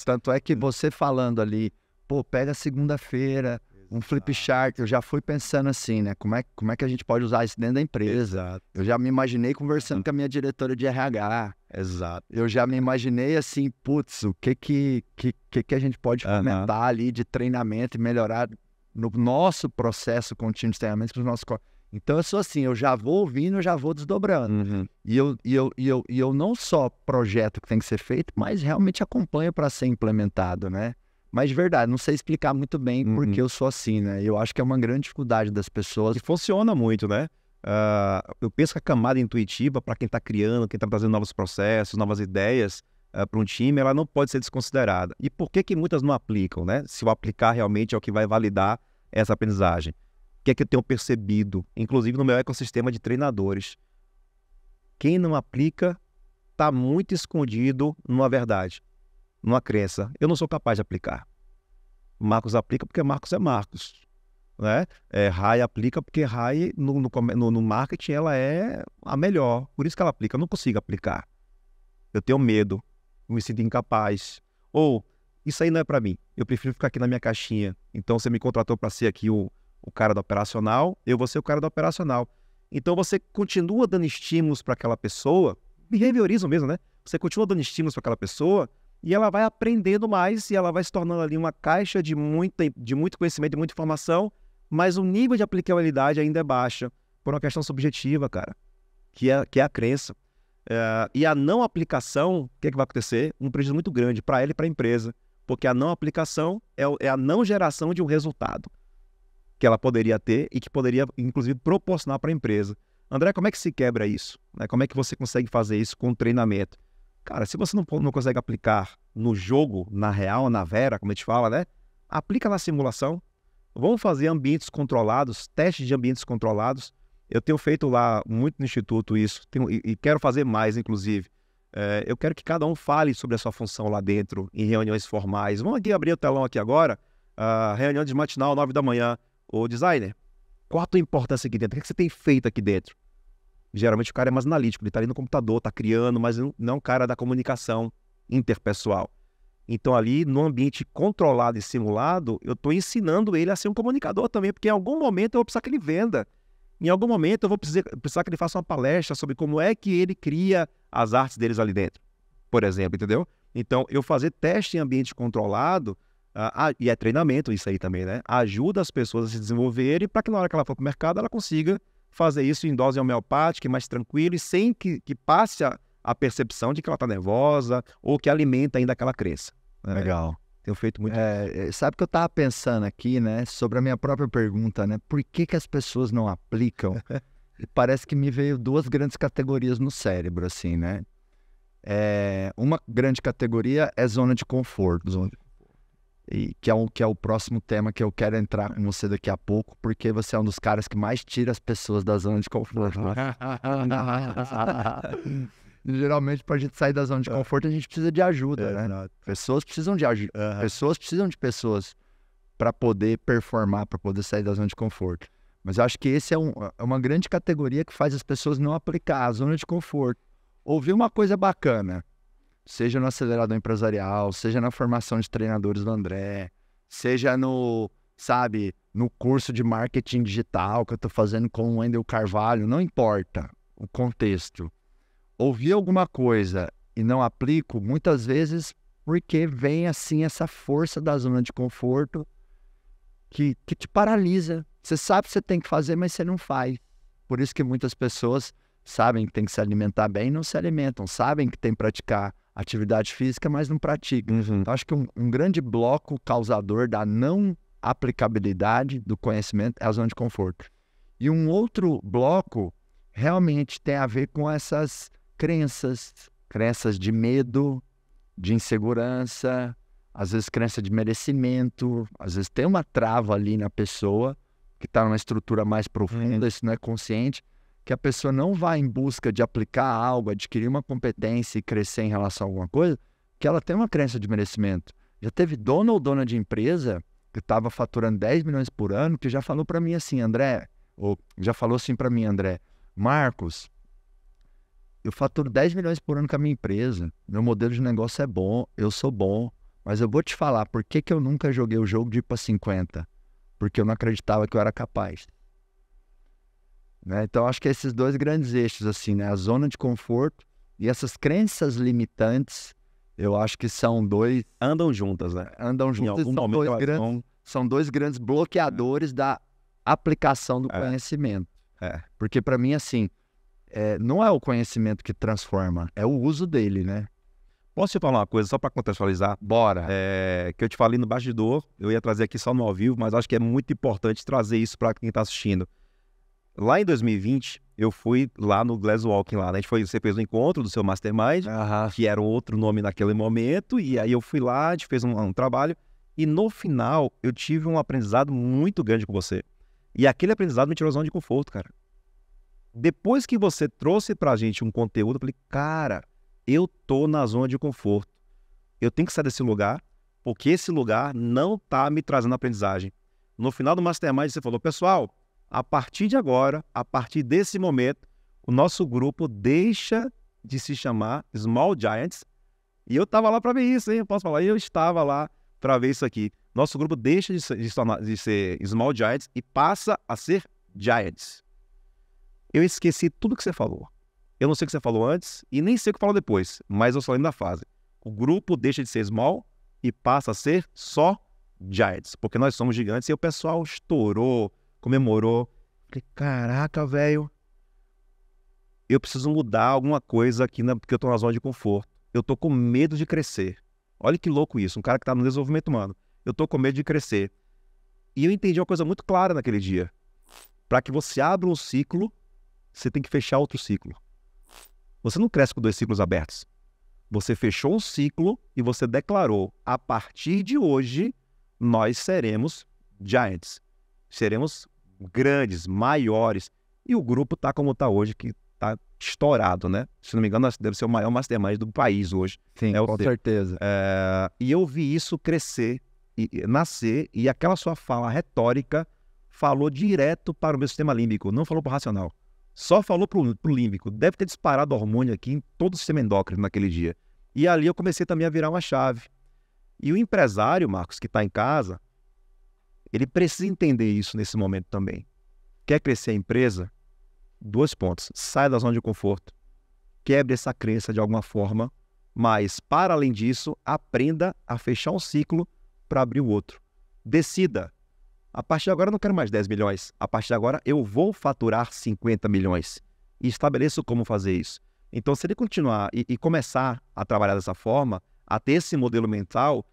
Tanto é que você falando ali, pô, pega segunda-feira, um flip chart, eu já fui pensando assim, né? Como é, como é que a gente pode usar isso dentro da empresa? Exato. Eu já me imaginei conversando com a minha diretora de RH. Exato. Eu já me imaginei assim, putz, o que que, que, que, que a gente pode comentar uhum. ali de treinamento e melhorar no nosso processo contínuo de treinamento para os nossos então eu sou assim, eu já vou ouvindo, eu já vou desdobrando. Uhum. E, eu, e, eu, e, eu, e eu não só projeto que tem que ser feito, mas realmente acompanho para ser implementado, né? Mas de verdade, não sei explicar muito bem uhum. porque eu sou assim, né? Eu acho que é uma grande dificuldade das pessoas. E funciona muito, né? Uh, eu penso que a camada intuitiva, para quem está criando, quem está trazendo novos processos, novas ideias uh, ah, para um time, ela não pode ser desconsiderada. E por que, que muitas não aplicam, né? Se o aplicar realmente é o que vai validar essa aprendizagem que é que eu tenho percebido, inclusive no meu ecossistema de treinadores? Quem não aplica está muito escondido numa verdade, numa crença. Eu não sou capaz de aplicar. Marcos aplica porque Marcos é Marcos. Né? É, Rai aplica porque Rai no, no, no marketing ela é a melhor. Por isso que ela aplica. Eu não consigo aplicar. Eu tenho medo. Eu me sinto incapaz. Ou isso aí não é para mim. Eu prefiro ficar aqui na minha caixinha. Então você me contratou para ser aqui o o cara da operacional, eu vou ser o cara da operacional. Então você continua dando estímulos para aquela pessoa, behaviorismo mesmo, né? Você continua dando estímulos para aquela pessoa e ela vai aprendendo mais e ela vai se tornando ali uma caixa de, muita, de muito conhecimento, de muita informação, mas o nível de aplicabilidade ainda é baixa por uma questão subjetiva, cara, que é, que é a crença. É, e a não aplicação, o que, é que vai acontecer? Um prejuízo muito grande para ela e para a empresa, porque a não aplicação é, é a não geração de um resultado que ela poderia ter e que poderia, inclusive, proporcionar para a empresa. André, como é que se quebra isso? Né? Como é que você consegue fazer isso com treinamento? Cara, se você não, não consegue aplicar no jogo, na real, na vera, como a gente fala, né? Aplica na simulação. Vamos fazer ambientes controlados, testes de ambientes controlados. Eu tenho feito lá muito no Instituto isso, tenho, e, e, quero fazer mais, inclusive. É, eu quero que cada um fale sobre a sua função lá dentro, em reuniões formais. Vamos aqui abrir o telão aqui agora. Uh, reunião de matinal, 9 da manhã. O designer, qual a tua importância aqui dentro? O é que, você tem feito aqui dentro? Geralmente o cara é mais analítico, ele está ali no computador, está criando, mas não é um cara da comunicação interpessoal. Então, ali, no ambiente controlado e simulado, eu estou ensinando ele a ser um comunicador também, porque em algum momento eu vou precisar que ele venda. Em algum momento eu vou precisar, precisar que ele faça uma palestra sobre como é que ele cria as artes deles ali dentro, por exemplo, entendeu? Então, eu fazer teste em ambiente controlado ah, ah, e é treinamento isso aí também, né? Ajuda as pessoas a se desenvolverem para que na hora que ela for para o mercado ela consiga fazer isso em dose homeopática, mais tranquilo e sem que, que passe a, a percepção de que ela está nervosa ou que alimenta ainda aquela crença. Né? Legal. Tenho feito muito. É, é sabe que eu estava pensando aqui, né, sobre a minha própria pergunta, né? Por que, que as pessoas não aplicam? [LAUGHS] parece que me veio duas grandes categorias no cérebro, assim, né? É, uma grande categoria é zona de conforto. Zona de e que é, que é o próximo tema que eu quero entrar com você daqui a pouco, porque você é um dos caras que mais tira as pessoas da zona de conforto. [LAUGHS] Geralmente, para a gente sair da zona de é. conforto, a gente precisa de ajuda, né? Não. Pessoas precisam de ajuda. Pessoas precisam de pessoas para poder performar, para poder sair da zona de conforto. Mas eu acho que esse é, um, é uma grande categoria que faz as pessoas não aplicar a zona de conforto. Ouvir uma coisa bacana, seja no acelerador empresarial, seja na formação de treinadores do André, seja no, sabe, no curso de marketing digital que eu estou fazendo com o Wendel Carvalho, não importa o contexto. Ouvi alguma coisa e não aplico, muitas vezes porque vem assim essa força da zona de conforto que, que te paralisa. Você sabe que você tem que fazer, mas você não faz. Por isso que muitas pessoas sabem que tem que se alimentar bem e não se alimentam, sabem que tem que praticar atividade física, mas não pratica. Uhum. Então, acho que um, um grande bloco causador da não aplicabilidade do conhecimento é a zona de conforto. E um outro bloco realmente tem a ver com essas crenças, crenças de medo, de insegurança, às vezes crença de merecimento, às vezes tem uma trava ali na pessoa que está numa estrutura mais profunda, uhum. isso não é consciente, que a pessoa não vá em busca de aplicar algo, adquirir uma competência e crescer em relação a alguma coisa, que ela tem uma crença de merecimento. Já teve dono ou dona de empresa que estava faturando 10 milhões por ano, que já falou para mim assim, André, ou já falou assim para mim, André, Marcos, eu faturo 10 milhões por ano com a minha empresa, meu modelo de negócio é bom, eu sou bom, mas eu vou te falar por que, que eu nunca joguei o jogo de ir para 50, porque eu não acreditava que eu era capaz. Né? Então, acho que é esses dois grandes eixos, assim, né? A zona de conforto e essas crenças limitantes, eu acho que são dois... Andam juntas, né? Andam juntas. São dois, grandes, são dois grandes bloqueadores é. da aplicação do é. conhecimento. É. Porque, para mim, assim, é, não é o conhecimento que transforma, é o uso dele, né? Posso te falar uma coisa só para contextualizar? Bora. É, que eu te falei no bastidor, eu ia trazer aqui só no ao vivo, mas acho que é muito importante trazer isso para quem está assistindo. Lá em 2020, eu fui lá no Glass Walking lá, né? A gente foi, você fez um encontro do seu Mastermind, que era outro nome naquele momento, e aí eu fui lá, a gente fez um, um trabalho, e no final eu tive um aprendizado muito grande com você. E aquele aprendizado me tirou a zona de conforto, cara. Depois que você trouxe pra gente um conteúdo, eu falei, cara, eu tô na zona de conforto. Eu tenho que sair desse lugar, porque esse lugar não tá me trazendo aprendizagem. No final do Mastermind, você falou, pessoal, a partir de agora, a partir desse momento, o nosso grupo deixa de se chamar Small Giants. E eu estava lá para ver isso, hein? Eu posso falar, eu estava lá para ver isso aqui. Nosso grupo deixa de ser, de ser Small Giants e passa a ser Giants. Eu esqueci tudo que você falou. Eu não sei o que você falou antes e nem sei o que falou depois, mas eu só lembro da fase. O grupo deixa de ser Small e passa a ser só Giants, porque nós somos gigantes e o pessoal estourou, comemorou. Falei, caraca, velho, eu preciso mudar alguma coisa aqui, na, porque eu tô na zona de conforto. Eu tô com medo de crescer. Olha que louco isso, um cara que tá no desenvolvimento humano. Eu tô com medo de crescer. E eu entendi uma coisa muito clara naquele dia. Para que você abra um ciclo, você tem que fechar outro ciclo. Você não cresce com dois ciclos abertos. Você fechou um ciclo e você declarou: a partir de hoje, nós seremos giants. Seremos grandes, maiores. E o grupo tá como tá hoje, que tá estourado, né? Se não me engano, deve ser o maior mastermind do país hoje. Sim, é com tempo. certeza. É, e eu vi isso crescer, e, e, nascer, e aquela sua fala retórica falou direto para o meu sistema límbico, não falou para o racional. Só falou para o límbico. Deve ter disparado hormônio aqui em todo o sistema endócrino naquele dia. E ali eu comecei também a virar uma chave. E o empresário, Marcos, que está em casa, ele precisa entender isso nesse momento também. Quer crescer a empresa? Dois pontos. Sai da zona de conforto. Quebre essa crença de alguma forma. Mas, para além disso, aprenda a fechar um ciclo para abrir o outro. Decida. A partir de agora eu não quero mais 10 milhões. A partir de agora eu vou faturar 50 milhões. E estabeleço como fazer isso. Então, se ele continuar e, e começar a trabalhar dessa forma, a ter esse modelo mental,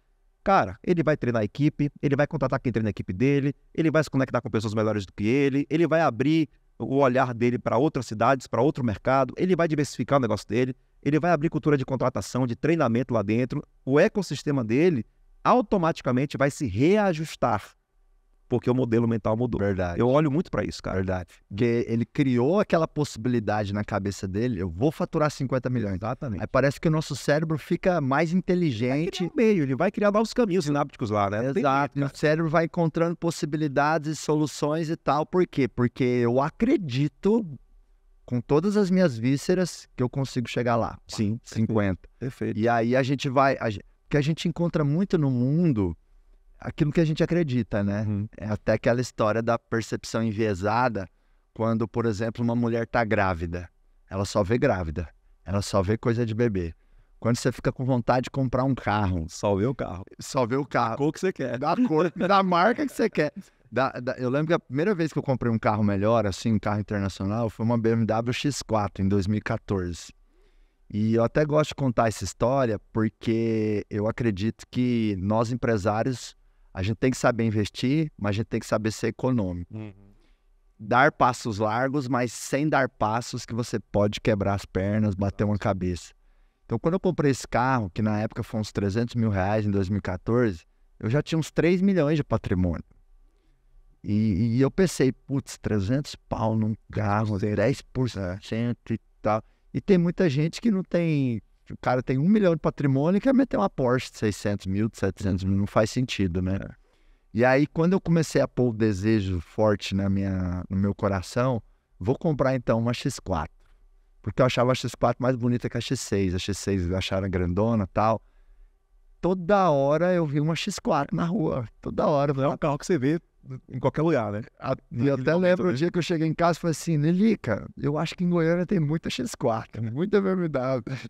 Cara, ele vai treinar a equipe, ele vai contratar quem treina a equipe dele, ele vai se conectar com pessoas melhores do que ele, ele vai abrir o olhar dele para outras cidades, para outro mercado, ele vai diversificar o negócio dele, ele vai abrir cultura de contratação, de treinamento lá dentro. O ecossistema dele automaticamente vai se reajustar porque o modelo mental mudou. Verdade. Eu olho muito para isso, cara. Verdade. Porque ele criou aquela possibilidade na cabeça dele, eu vou faturar 50 milhões. Exatamente. Aí parece que o nosso cérebro fica mais inteligente. Vai um meio, ele vai criar novos caminhos sinápticos lá, né? Exato. Medo, o cérebro vai encontrando possibilidades e soluções e tal. Por quê? Porque eu acredito com todas as minhas vísceras que eu consigo chegar lá. Sim. 50. Perfeito. E aí a gente vai, a gente, que a gente encontra muito no mundo aquilo que a gente acredita, né? Uhum. É até aquela história da percepção enviesada, quando, por exemplo, uma mulher está grávida, ela só vê grávida, ela só vê coisa de bebê. Quando você fica com vontade de comprar um carro. Só vê o carro. Só vê o carro. Da cor que você quer. Da cor, [LAUGHS] da marca que você quer. Da, da, eu lembro que a primeira vez que eu comprei um carro melhor, assim, um carro internacional, foi uma BMW X4 em 2014. E eu até gosto de contar essa história porque eu acredito que nós empresários a gente tem que saber investir, mas a gente tem que saber ser econômico. Uhum. Dar passos largos, mas sem dar passos que você pode quebrar as pernas, bater uma cabeça. Então, quando eu comprei esse carro, que na época foi uns 300 mil reais em 2014, eu já tinha uns 3 milhões de patrimônio. E, e eu pensei, putz, 300 pau num carro, 10% é. e tal. E tem muita gente que não tem o cara tem um milhão de patrimônio e quer meter uma Porsche de 600 mil, de 700 mil, não faz sentido, né? É. E aí, quando eu comecei a pôr o desejo forte na minha, no meu coração, vou comprar então uma X4. Porque eu achava a X4 mais bonita que a X6. A X6 acharam grandona tal. Toda hora eu vi uma X4 na rua. Toda hora. é um carro que você vê em qualquer lugar, né? A, ah, e até lembro o dia que eu cheguei em casa e falei assim, Nelica, eu acho que em Goiânia tem muita X4, [LAUGHS] muita BMW.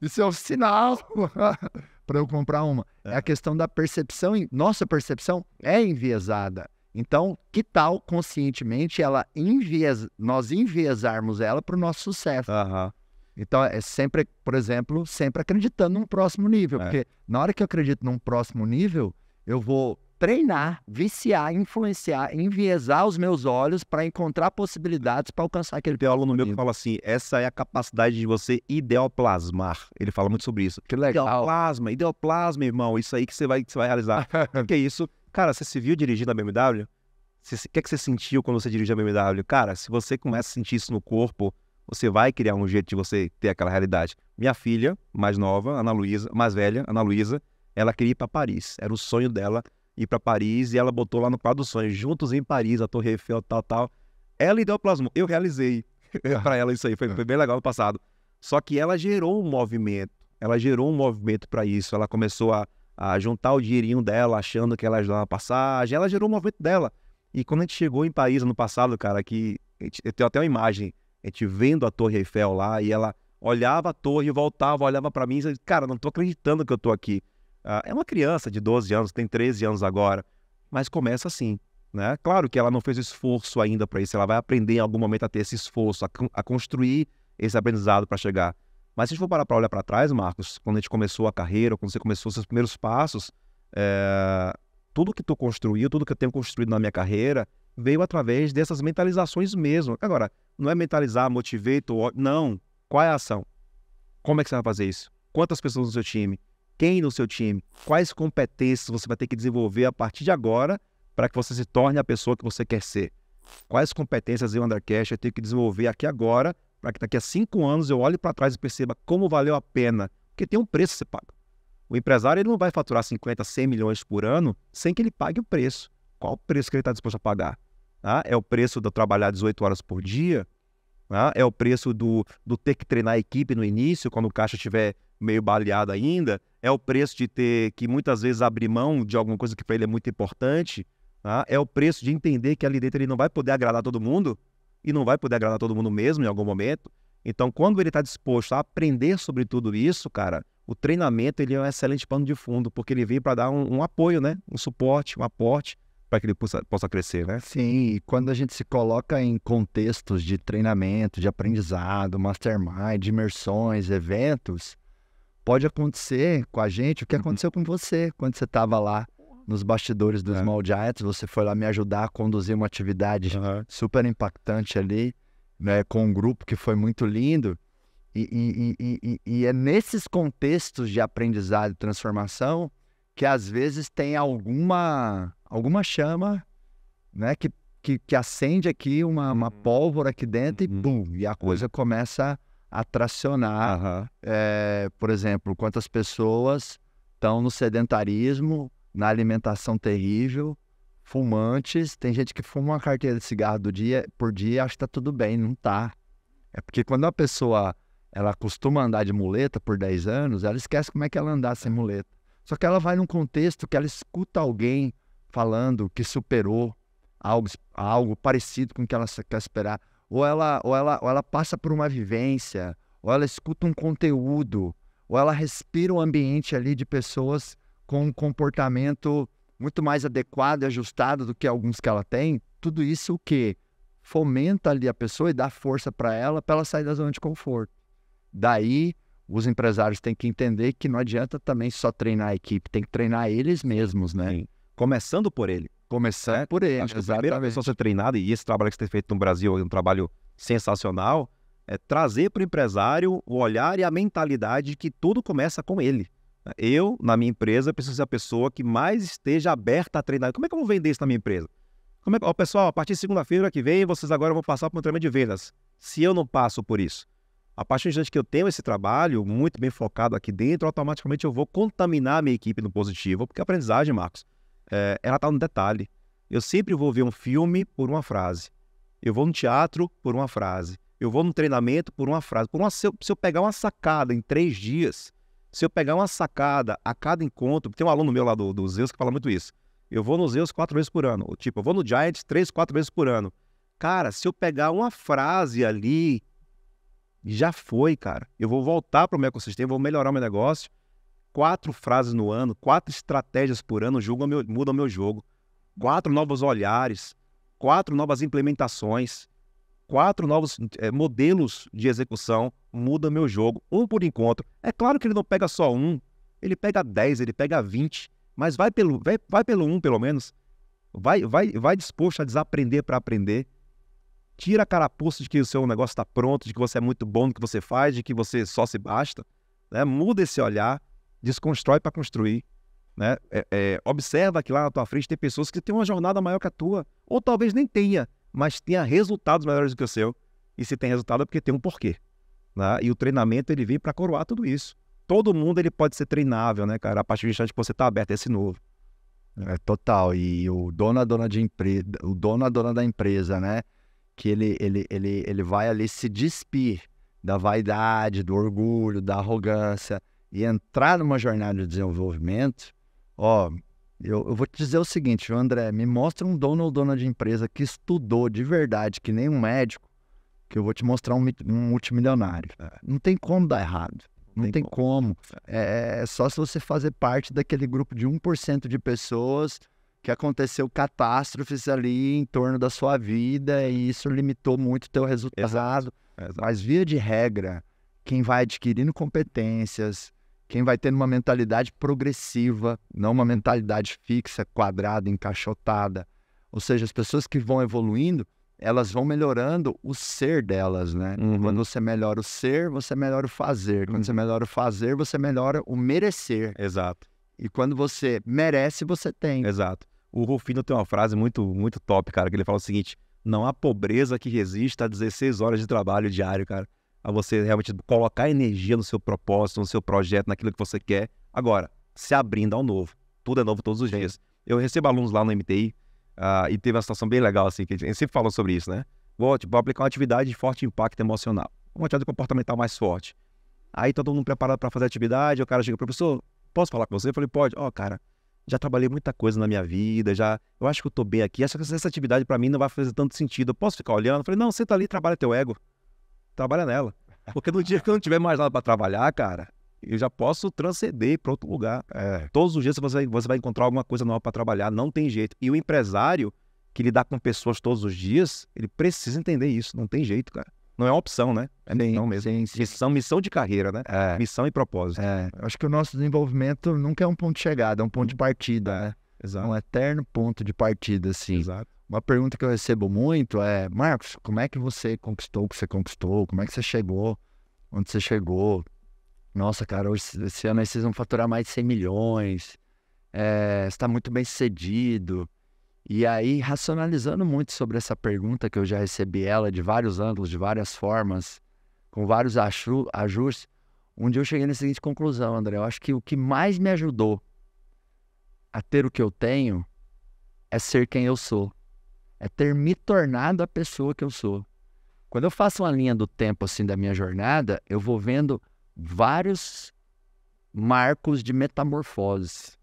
Isso é um sinal [LAUGHS] para eu comprar uma. É. é a questão da percepção, nossa percepção é enviesada. Então, que tal conscientemente ela envies, nós enviesarmos ela para o nosso sucesso? Uhum. Então, é sempre, por exemplo, sempre acreditando num próximo nível. É. Porque na hora que eu acredito num próximo nível, eu vou treinar, viciar, influenciar, enviesar os meus olhos para encontrar possibilidades para alcançar aquele Tem um aluno meu que fala assim: essa é a capacidade de você ideoplasmar. Ele fala muito sobre isso. Que legal. Ideoplasma, ideoplasma, irmão. Isso aí que você vai, que você vai realizar. [LAUGHS] que é isso? Cara, você se viu dirigindo a BMW? o que, é que você sentiu quando você dirige a BMW? Cara, se você começa a sentir isso no corpo, você vai criar um jeito de você ter aquela realidade. Minha filha, mais nova, Ana Luísa, mais velha, Ana Luísa, ela queria ir para Paris. Era o sonho dela ir para Paris e ela botou lá no quadro dos sonhos, juntos em Paris, a Torre Eiffel, tal, tal. Ela ideoplasmou, eu realizei [LAUGHS] para ela isso aí, foi, foi bem legal no passado. Só que ela gerou um movimento, ela gerou um movimento para isso, ela começou a, a juntar o dinheirinho dela, achando que ela ajudava a passagem, ela gerou um movimento dela. E quando a gente chegou em Paris ano passado, cara, que eu tenho até uma imagem, a gente vendo a Torre Eiffel lá e ela olhava a torre, voltava, olhava para mim e disse, cara, não tô acreditando que eu tô aqui. Ah, é uma criança de 12 anos, tem 13 anos agora, mas começa assim. Né? Claro que ela não fez esforço ainda para isso, ela vai aprender em algum momento a ter esse esforço, a, a construir esse aprendizado para chegar. Mas se a gente for parar para olhar para trás, Marcos, quando a gente começou a carreira, quando você começou seus primeiros passos, é... tudo que tu construiu, tudo que eu tenho construído na minha carreira, veio através dessas mentalizações mesmo. Agora, não é mentalizar, motivar, não. Qual é a ação? Como é que você vai fazer isso? Quantas pessoas no seu time? quem no seu time, quais competências você vai ter que desenvolver a partir de agora para que você se torne a pessoa que você quer ser. Quais competências eu, Undercash, eu tenho que desenvolver aqui agora para que daqui a cinco anos eu olhe para trás e perceba como valeu a pena, porque tem um preço que você paga. O empresário ele não vai faturar 50, 100 milhões por ano sem que ele pague o preço. Qual o preço que ele está disposto a pagar? Ah, é o preço de trabalhar 18 horas por dia? Ah, é o preço do, do ter que treinar a equipe no início, quando o caixa estiver meio baleado ainda, é o preço de ter que muitas vezes abrir mão de alguma coisa que para ele é muito importante, tá? é o preço de entender que ali dentro ele não vai poder agradar todo mundo e não vai poder agradar todo mundo mesmo em algum momento. Então, quando ele está disposto a aprender sobre tudo isso, cara, o treinamento ele é um excelente pano de fundo, porque ele vem para dar um, um, apoio, né? um suporte, um aporte para que ele possa, possa crescer, né? Sim, e quando a gente se coloca em contextos de treinamento, de aprendizado, mastermind, imersões, eventos, pode acontecer com a gente o que uhum. aconteceu com você quando você estava lá nos bastidores do é. Small Giants. Você foi lá me ajudar a conduzir uma atividade uhum. super impactante ali, né, com um grupo que foi muito lindo. E, e, e, e, é nesses contextos de aprendizado e transformação que às vezes tem alguma, alguma chama né, que, que, que acende aqui uma, uma uhum. pólvora aqui dentro e uhum. bum, e a coisa é. começa a atracionar, uhum. é, por exemplo, quantas pessoas estão no sedentarismo, na alimentação terrível, fumantes. Tem gente que fuma uma carteira de cigarro do dia, por dia e acha que está tudo bem, não está. É porque quando a pessoa ela costuma andar de muleta por 10 anos, ela esquece como é que ela anda sem muleta. Só que ela vai num contexto que ela escuta alguém falando que superou algo, algo parecido com o que ela quer esperar ou ela, ou ela, ou ela passa por uma vivência, ou ela escuta um conteúdo, ou ela respira um ambiente ali de pessoas com um comportamento muito mais adequado e ajustado do que alguns que ela tem, tudo isso o que fomenta ali a pessoa e dá força para ela para ela sair da zona de conforto. Daí os empresários têm que entender que não adianta também só treinar a equipe, tem que treinar eles mesmos, né? Sim. Começando por ele começar por ele Acho que é a primeira vez que você treinado, e esse trabalho que você tem feito no Brasil é um trabalho sensacional, é trazer para o empresário o olhar e a mentalidade que tudo começa com ele. Eu, na minha empresa, preciso ser a pessoa que mais esteja aberta a treinar. Como é que eu vou vender isso na minha empresa? Como é que, pessoal, a partir de segunda-feira que vem, vocês agora vão passar para um treinamento de vendas. Se eu não passo por isso, a partir do instante que eu tenho esse trabalho muito bem focado aqui dentro, automaticamente eu vou contaminar a minha equipe no positivo, porque é aprendizagem, Marcos, é, ela está no detalhe. Eu sempre vou ver um filme por uma frase. Eu vou no teatro por uma frase. Eu vou no treinamento por uma frase. Por uma, se, eu, se eu pegar uma sacada em três dias, se eu pegar uma sacada a cada encontro, tem um aluno meu lá do, do Zeus que fala muito isso. Eu vou no Zeus quatro vezes por ano. tipo, eu vou no Giants três, quatro vezes por ano. Cara, se eu pegar uma frase ali, já foi, cara. Eu vou voltar para o meu ecossistema, vou melhorar o meu negócio quatro frases no ano, quatro estratégias por ano julgam meu, mudam meu jogo. Quatro novos olhares, quatro novas implementações, quatro novos é, modelos de execução mudam meu jogo, um por encontro. É claro que ele não pega só um, ele pega dez, ele pega vinte, mas vai pelo, vai, vai pelo um pelo menos. Vai, vai, vai disposto a desaprender para aprender. Tira a carapuça de que o seu negócio está pronto, de que você é muito bom no que você faz, de que você só se basta. Né? Muda esse olhar desconstrói para construir. Né? É, é, observa que lá na tua frente tem pessoas que têm uma jornada maior que a tua, ou talvez nem tenha, mas tenha resultados melhores do que o seu. E se tem resultado é porque tem um porquê. Né? E o treinamento ele vem para coroar tudo isso. Todo mundo ele pode ser treinável, né, cara? A partir do instante que você está aberto a esse novo. É total. E o dono, a dona de empresa, o dono, a dona da empresa, né? Que ele, ele, ele, ele vai ali se despir da vaidade, do orgulho, da arrogância e entrar numa jornada de desenvolvimento, ó, eu, eu vou te dizer o seguinte, André, me mostra um dono ou dona de empresa que estudou de verdade, que nem um médico, que eu vou te mostrar um, um multimilionário. É. Não tem como dar errado. Não tem, tem como. É. é, é só se você fazer parte daquele grupo de 1% de pessoas que aconteceu catástrofes ali em torno da sua vida e isso limitou muito o teu resultado. Exato. Exato. Mas via de regra, quem vai adquirindo competências, quem vai ter uma mentalidade progressiva, não uma mentalidade fixa, quadrada, encaixotada. Ou seja, as pessoas que vão evoluindo, elas vão melhorando o ser delas, né? Uhum. Quando você melhora o ser, você melhora o fazer. Quando uhum. você melhora o fazer, você melhora o merecer. Exato. E quando você merece, você tem. Exato. O Rufino tem uma frase muito, muito top, cara, que ele fala o seguinte: não há pobreza que resista a 16 horas de trabalho diário, cara a você realmente colocar energia no seu propósito, no seu projeto, naquilo que você quer. Agora, se abrindo ao novo. Tudo é novo todos os dias. Eu recebo alunos lá no MTI uh, ah, e teve uma situação bem legal, assim, que a gente sempre falou sobre isso, né? Vou, tipo, aplicar uma atividade de forte impacto emocional, uma atividade comportamental mais forte. Aí todo mundo preparado para fazer a atividade, o cara chega, professor, posso falar com você? Eu falei, pode. Ó, oh, cara, já trabalhei muita coisa na minha vida, já, eu acho que eu tô bem aqui, acho que essa atividade para mim não vai fazer tanto sentido, eu posso ficar olhando? Eu falei, não, senta ali e trabalha teu ego trabalha nela. Porque no dia que eu não tiver mais nada para trabalhar, cara, eu já posso transcender para outro lugar. É. Todos os dias você vai, você vai encontrar alguma coisa nova para trabalhar, não tem jeito. E o empresário que lidar com pessoas todos os dias, ele precisa entender isso, não tem jeito, cara. Não é uma opção, né? É sim, missão mesmo. Sim, sim. Missão, missão de carreira, né? É. Missão e propósito. É. Acho que o nosso desenvolvimento nunca é um ponto de chegada, é um ponto de partida, né? Exato. É um eterno ponto de partida, assim. Exato. Uma pergunta que eu recebo muito é, Marcos, como é que você conquistou o que você conquistou? Como é que você chegou onde você chegou? Nossa, cara, hoje, esse ano aí vocês vão faturar mais de 100 milhões. É, está muito bem sucedido. E aí, racionalizando muito sobre essa pergunta, que eu já recebi ela de vários ângulos, de várias formas, com vários ajustes, um dia eu cheguei na seguinte conclusão, André. Eu acho que o que mais me ajudou a ter o que eu tenho é ser quem eu sou é ter me tornado a pessoa que eu sou. Quando eu faço uma linha do tempo assim da minha jornada, eu vou vendo vários marcos de metamorfose.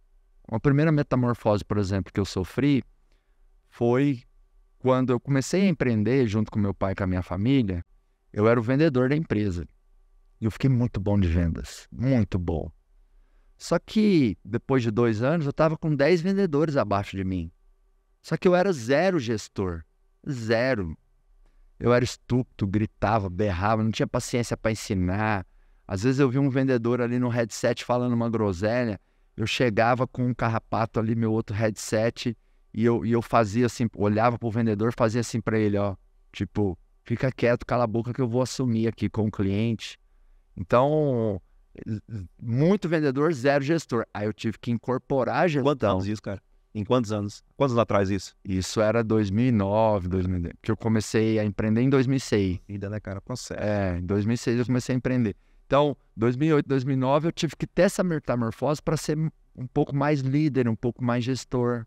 Uma primeira metamorfose, por exemplo, que eu sofri foi quando eu comecei a empreender junto com meu pai e com a minha família. Eu era o vendedor da empresa. E eu fiquei muito bom de vendas, muito bom. Só que depois de dois anos, eu estava com 10 vendedores abaixo de mim. Só que eu era zero gestor. Zero. Eu era estúpido, gritava, berrava, não tinha paciência para ensinar. Às vezes eu vi um vendedor ali no headset falando uma groselha, eu chegava com um carrapato ali, meu outro headset, e eu, e eu fazia assim, olhava pro vendedor, fazia assim para ele, ó, tipo, fica quieto, cala a boca que eu vou assumir aqui com o cliente. Então, muito vendedor, zero gestor. Aí eu tive que incorporar a gestão. Quantos anos isso, cara? Em quantos anos? Quantos anos atrás isso? Isso era 2009, 2010, que eu comecei a empreender em 2006. Ainda, né, cara? Consegue. É, em 2006 eu comecei a empreender. Então, 2008, 2009 eu tive que ter essa metamorfose para ser um pouco mais líder, um pouco mais gestor.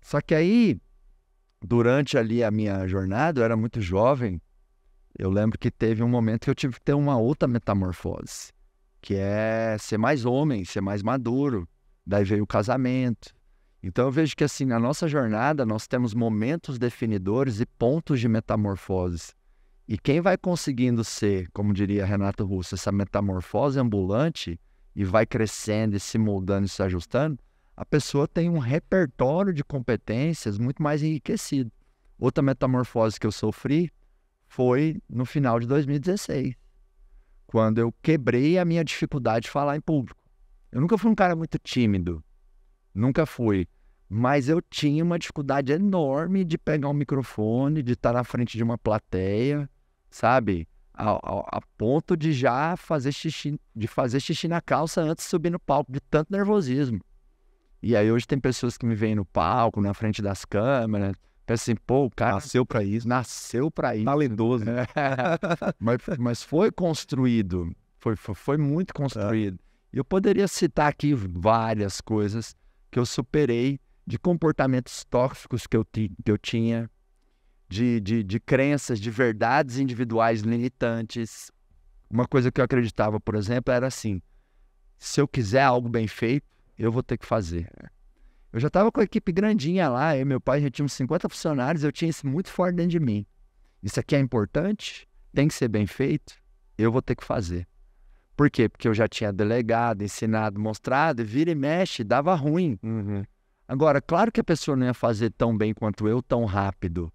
Só que aí, durante ali a minha jornada, eu era muito jovem, eu lembro que teve um momento que eu tive que ter uma outra metamorfose, que é ser mais homem, ser mais maduro. Daí veio o casamento, então eu vejo que assim, na nossa jornada, nós temos momentos definidores e pontos de metamorfose. E quem vai conseguindo ser, como diria Renato Russo, essa metamorfose ambulante e vai crescendo e se moldando e se ajustando, a pessoa tem um repertório de competências muito mais enriquecido. Outra metamorfose que eu sofri foi no final de 2016, quando eu quebrei a minha dificuldade de falar em público. Eu nunca fui um cara muito tímido, nunca fui. Mas eu tinha uma dificuldade enorme de pegar um microfone, de estar na frente de uma plateia, sabe? A, a, a, ponto de já fazer xixi, de fazer xixi na calça antes de subir no palco, de tanto nervosismo. E aí hoje tem pessoas que me veem no palco, na frente das câmeras, pensam assim, pô, o cara... Nasceu pra isso. Nasceu pra isso. Talentoso. É. [LAUGHS] mas, mas foi construído, foi, foi, foi muito é. construído. É. Eu poderia citar aqui várias coisas que eu superei, de comportamentos tóxicos que eu, que eu tinha, de, de, de crenças, de verdades individuais limitantes. Uma coisa que eu acreditava, por exemplo, era assim: se eu quiser algo bem feito, eu vou ter que fazer. Eu já estava com a equipe grandinha lá, eu meu pai já tinha uns 50 funcionários, eu tinha isso muito forte dentro de mim. Isso aqui é importante, tem que ser bem feito, eu vou ter que fazer. Por quê? Porque eu já tinha delegado, ensinado, mostrado, vira e mexe, dava ruim. Uhum. Agora, claro que a pessoa não ia fazer tão bem quanto eu, tão rápido.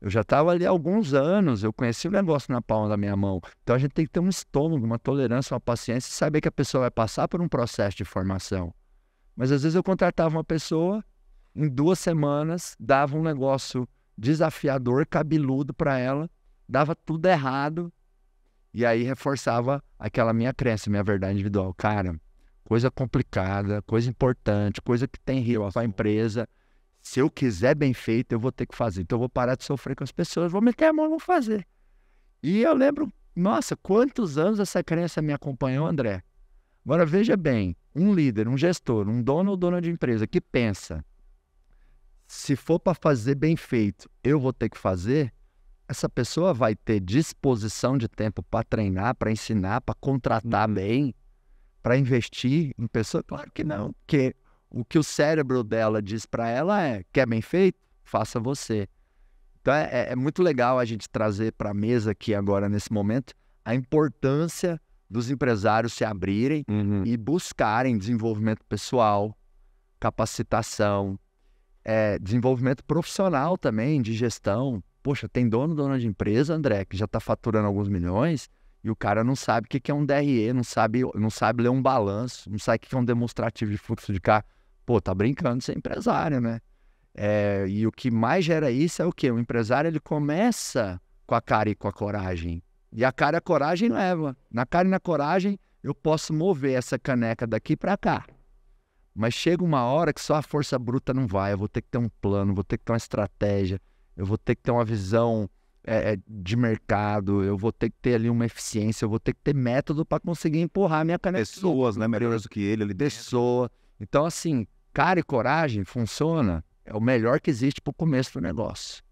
Eu já estava ali há alguns anos, eu conheci o negócio na palma da minha mão. Então a gente tem que ter um estômago, uma tolerância, uma paciência e saber que a pessoa vai passar por um processo de formação. Mas às vezes eu contratava uma pessoa, em duas semanas, dava um negócio desafiador, cabeludo para ela, dava tudo errado, e aí reforçava aquela minha crença, minha verdade individual. Cara, coisa complicada, coisa importante, coisa que tem rio. para a empresa. Se eu quiser bem feito, eu vou ter que fazer. Então eu vou parar de sofrer com as pessoas, vou meter a mão, vou fazer. E eu lembro, nossa, quantos anos essa crença me acompanhou, André? Agora veja bem, um líder, um gestor, um dono ou dona de empresa que pensa, se for para fazer bem feito, eu vou ter que fazer, essa pessoa vai ter disposição de tempo para treinar, para ensinar, para contratar uhum. bem, para investir em pessoa? Claro que não, porque o que o cérebro dela diz para ela é: quer bem feito? Faça você. Então é, é, é muito legal a gente trazer para a mesa aqui agora, nesse momento, a importância dos empresários se abrirem uhum. e buscarem desenvolvimento pessoal, capacitação, é, desenvolvimento profissional também, de gestão, Poxa, tem dono, dona de empresa, André, que já está faturando alguns milhões e o cara não sabe o que é um DRE, não sabe, não sabe ler um balanço, não sabe o que é um demonstrativo de fluxo de carro. Pô, tá brincando de ser é empresário, né? É, e o que mais gera isso é o quê? O empresário ele começa com a cara e com a coragem. E a cara e a coragem leva. Na cara e na coragem, eu posso mover essa caneca daqui para cá. Mas chega uma hora que só a força bruta não vai. Eu vou ter que ter um plano, vou ter que ter uma estratégia, eu vou ter que ter uma visão é, é, de mercado, eu vou ter que ter ali uma eficiência, eu vou ter que ter método para conseguir empurrar a minha caneta. Pessoas, né? Melhores do que ele ali. Pessoa. Então, assim, cara e coragem funciona, é o melhor que existe para o começo do negócio.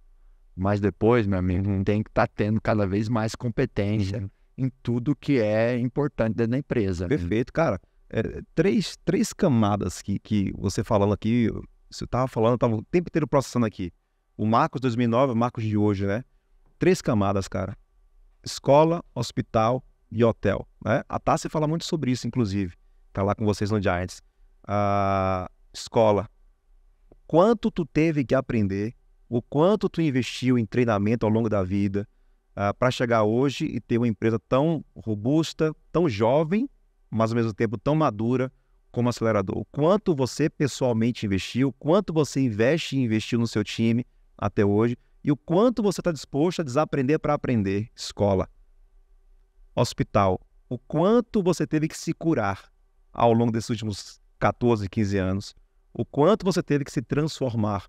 Mas depois, meu amigo, uhum. tem que estar tá tendo cada vez mais competência uhum. em tudo que é importante dentro da empresa. Perfeito, cara. É, três, três camadas que, que você falando aqui, você estava falando, estava o tempo inteiro processando aqui. O Marcos 2009, o Marcos de hoje, né? Três camadas, cara. Escola, hospital e hotel, né? A Tassi fala muito sobre isso, inclusive. Tá lá com vocês no Giants. A escola. Quanto tu teve que aprender, o quanto tu investiu em treinamento ao longo da vida, ah, para chegar hoje e ter uma empresa tão robusta, tão jovem, mas ao mesmo tempo tão madura como acelerador. O quanto você pessoalmente investiu, quanto você investe e investiu no seu time, até hoje e o quanto você está disposto a desaprender para aprender. Escola, hospital, o quanto você teve que se curar ao longo desses últimos 14, 15 anos, o quanto você teve que se transformar,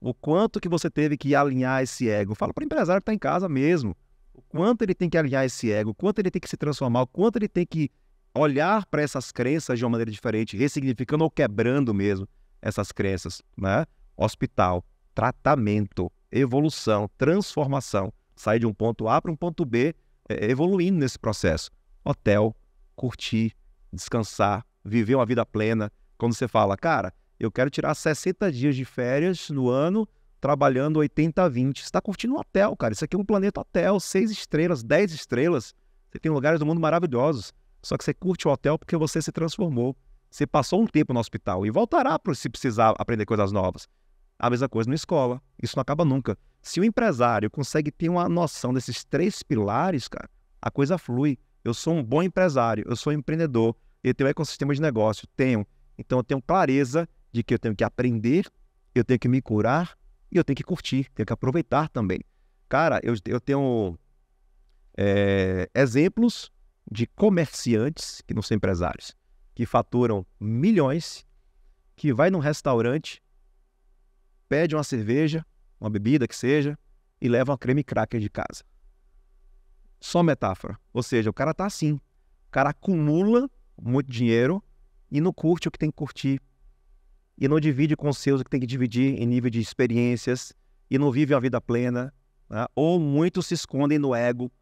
o quanto que você teve que alinhar esse ego. Fala para o empresário que está em casa mesmo. O quanto ele tem que alinhar esse ego, o quanto ele tem que se transformar, o quanto ele tem que olhar para essas crenças de uma maneira diferente, ressignificando ou quebrando mesmo essas crenças, né? Hospital, tratamento, evolução, transformação. Sair de um ponto A para um ponto B, é, evoluindo nesse processo. Hotel, curtir, descansar, viver uma vida plena. Quando você fala, cara, eu quero tirar 60 dias de férias no ano, trabalhando 80 a 20. Você está curtindo um hotel, cara. Isso aqui é um planeta hotel, seis estrelas, dez estrelas. Você tem lugares do mundo maravilhosos. Só que você curte o hotel porque você se transformou. Você passou um tempo no hospital e voltará para se precisar aprender coisas novas. A mesma coisa na escola. Isso não acaba nunca. Se o empresário consegue ter uma noção desses três pilares, cara, a coisa flui. Eu sou um bom empresário, eu sou um empreendedor, eu tenho um ecossistema de negócio, tenho. Então eu tenho clareza de que eu tenho que aprender, eu tenho que me curar e eu tenho que curtir, tenho que aproveitar também. Cara, eu, eu tenho é, exemplos de comerciantes que não são empresários, que faturam milhões, que vai num restaurante pede uma cerveja, uma bebida que seja, e leva uma creme cracker de casa. Só metáfora. Ou seja, o cara tá assim. O cara acumula muito dinheiro e não curte o que tem que curtir. E não divide com os seus o que tem que dividir em nível de experiências. E não vive a vida plena. Né? Ou muitos se escondem no ego,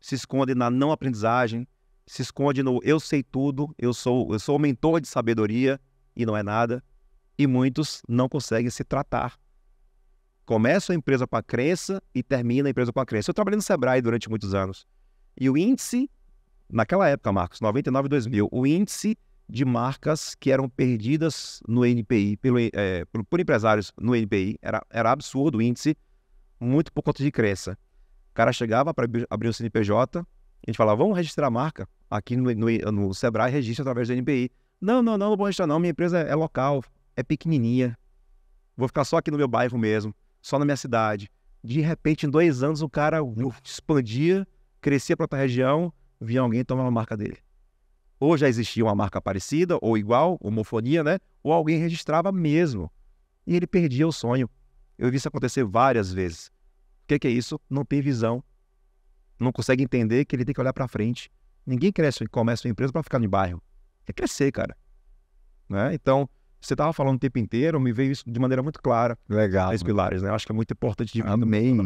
se escondem na não aprendizagem, se esconde no eu sei tudo, eu sou, eu sou o mentor de sabedoria e não é nada e muitos não conseguem se tratar. Começa a empresa com a crença e termina a empresa com a crença. Eu trabalhei no Sebrae durante muitos anos. E o índice, naquela época, Marcos, 99 2000, o índice de marcas que eram perdidas no NPI, pelo, é, por, por, empresários no NPI, era, era absurdo o índice, muito por conta de crença. O cara chegava para abrir o CNPJ, a gente falava, vamos registrar a marca aqui no, no, no Sebrae, registra através do NPI. Não, não, não, não vou registrar não, minha empresa é, é local, é pequenininha. Vou ficar só aqui no meu bairro mesmo, só na minha cidade. De repente, em dois anos, o cara uf, expandia, crescia para outra região, vinha alguém tomar uma marca dele. Ou já existia uma marca parecida, ou igual, homofonia, né? Ou alguém registrava mesmo. E ele perdia o sonho. Eu vi isso acontecer várias vezes. O que, que é isso? Não tem visão. Não consegue entender que ele tem que olhar para frente. Ninguém cresce e começa uma empresa para ficar no bairro. É crescer, cara. Né? Então, você estava falando o tempo inteiro, me veio isso de maneira muito clara. Legal. Três pilares, né? Eu acho que é muito importante de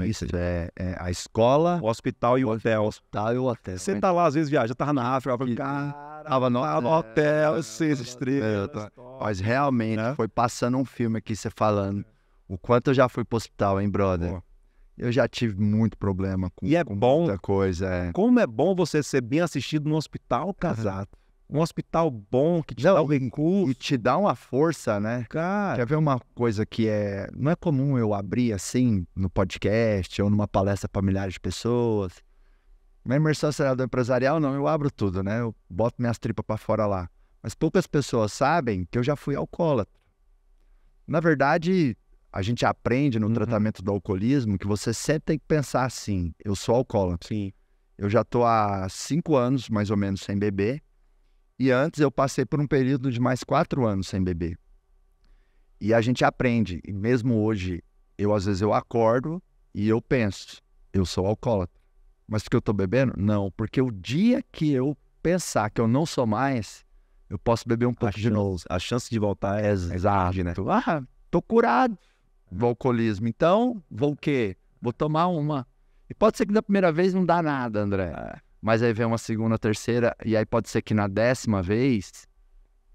Isso é, é, a escola, o hospital e o hotel. Hospital e o hotel. Você está né? lá, às vezes viaja, tava na África, falando, cara, tava no, é, no hotel, é, seis estrelas. mas realmente né? foi passando um filme aqui, você falando é. o quanto eu já fui pro hospital, hein, brother? Eu já tive muito problema com, e é com bom, muita coisa. É. Como é bom você ser bem assistido no hospital, casado um hospital bom que te não, dá o recurso. E te dá uma força, né? Cara. Quer ver uma coisa que é. Não é comum eu abrir assim no podcast ou numa palestra para milhares de pessoas. Na imersão do empresarial, não, eu abro tudo, né? Eu boto minhas tripas para fora lá. Mas poucas pessoas sabem que eu já fui alcoólatra. Na verdade, a gente aprende no uhum. tratamento do alcoolismo que você sempre tem que pensar assim: eu sou alcoólatra. Sim. Eu já tô há cinco anos, mais ou menos, sem beber e antes eu passei por um período de mais quatro anos sem beber. E a gente aprende. E mesmo hoje, eu às vezes eu acordo e eu penso, eu sou alcoólatra. Mas porque eu estou bebendo? Não, porque o dia que eu pensar que eu não sou mais, eu posso beber um pouco de novo. A chance de voltar é, é né? Ah, tô curado do alcoolismo. Então, vou o quê? Vou tomar uma. E pode ser que da primeira vez não dá nada, André. É mas aí vem uma segunda, terceira, e aí pode ser que na décima vez,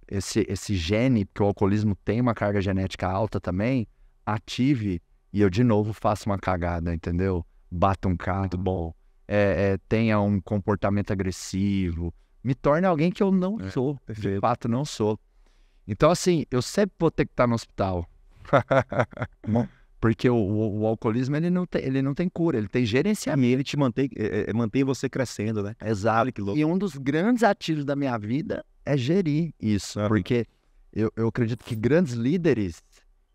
esse, esse gene, porque o alcoolismo tem uma carga genética alta também, ative e eu de novo faço uma cagada, entendeu? Bata um carro, Muito bom. É, é, tenha um comportamento agressivo, me torne alguém que eu não é, sou, perfeito. de fato não sou. Então, assim, eu sempre vou ter que estar no hospital. Bom. [LAUGHS] Porque o, o, o, alcoolismo, ele não, tem, ele não tem cura, ele tem gerenciamento. Ele te mantém, é, é, é mantém você crescendo, né? Exato. Que louco. E um dos grandes ativos da minha vida é gerir isso. Uhum. Porque eu, eu acredito que grandes líderes,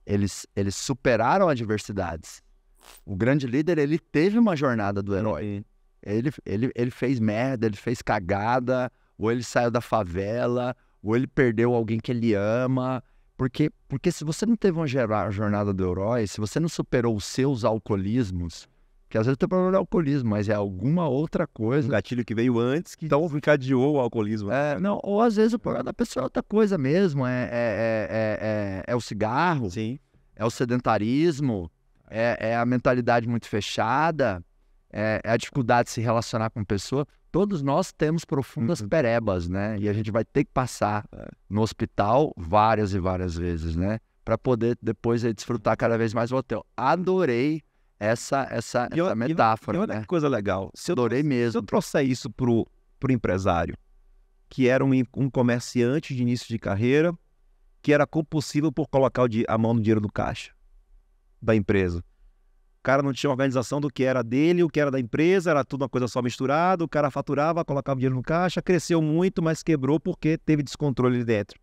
eles, eles superaram adversidades. O grande líder, ele teve uma jornada do herói. Ele, ele, ele fez merda, ele fez cagada, ou ele saiu da favela, ou ele perdeu alguém que ele ama, porque, porque se você não teve uma jornada do herói, se você não superou os seus alcoolismos, que às vezes tem problema de alcoolismo, mas é alguma outra coisa. Um gatilho que veio antes que então, encadeou o alcoolismo. É, não, ou às vezes o problema da pessoa é outra coisa mesmo. É, é, é, é, o cigarro, Sim. é o sedentarismo, é, a mentalidade muito fechada, é, a dificuldade de se relacionar com pessoa todos nós temos profundas uhum. perebas, né? E a gente vai ter que passar eh, no hospital várias e várias vezes, né? Para poder depois eh, desfrutar cada vez mais o hotel. Adorei essa essa, eu, essa metáfora. E olha né? que coisa legal. Se eu, Adorei mesmo. Se eu trouxer isso pro, pro empresário, que era um, um comerciante de início de carreira, que era compulsivo por colocar a mão no dinheiro do caixa da empresa cara não tinha organização do que era dele, o que era da empresa, era tudo uma coisa só misturada, o cara faturava, colocava dinheiro no caixa, cresceu muito, mas quebrou porque teve descontrole ali dentro.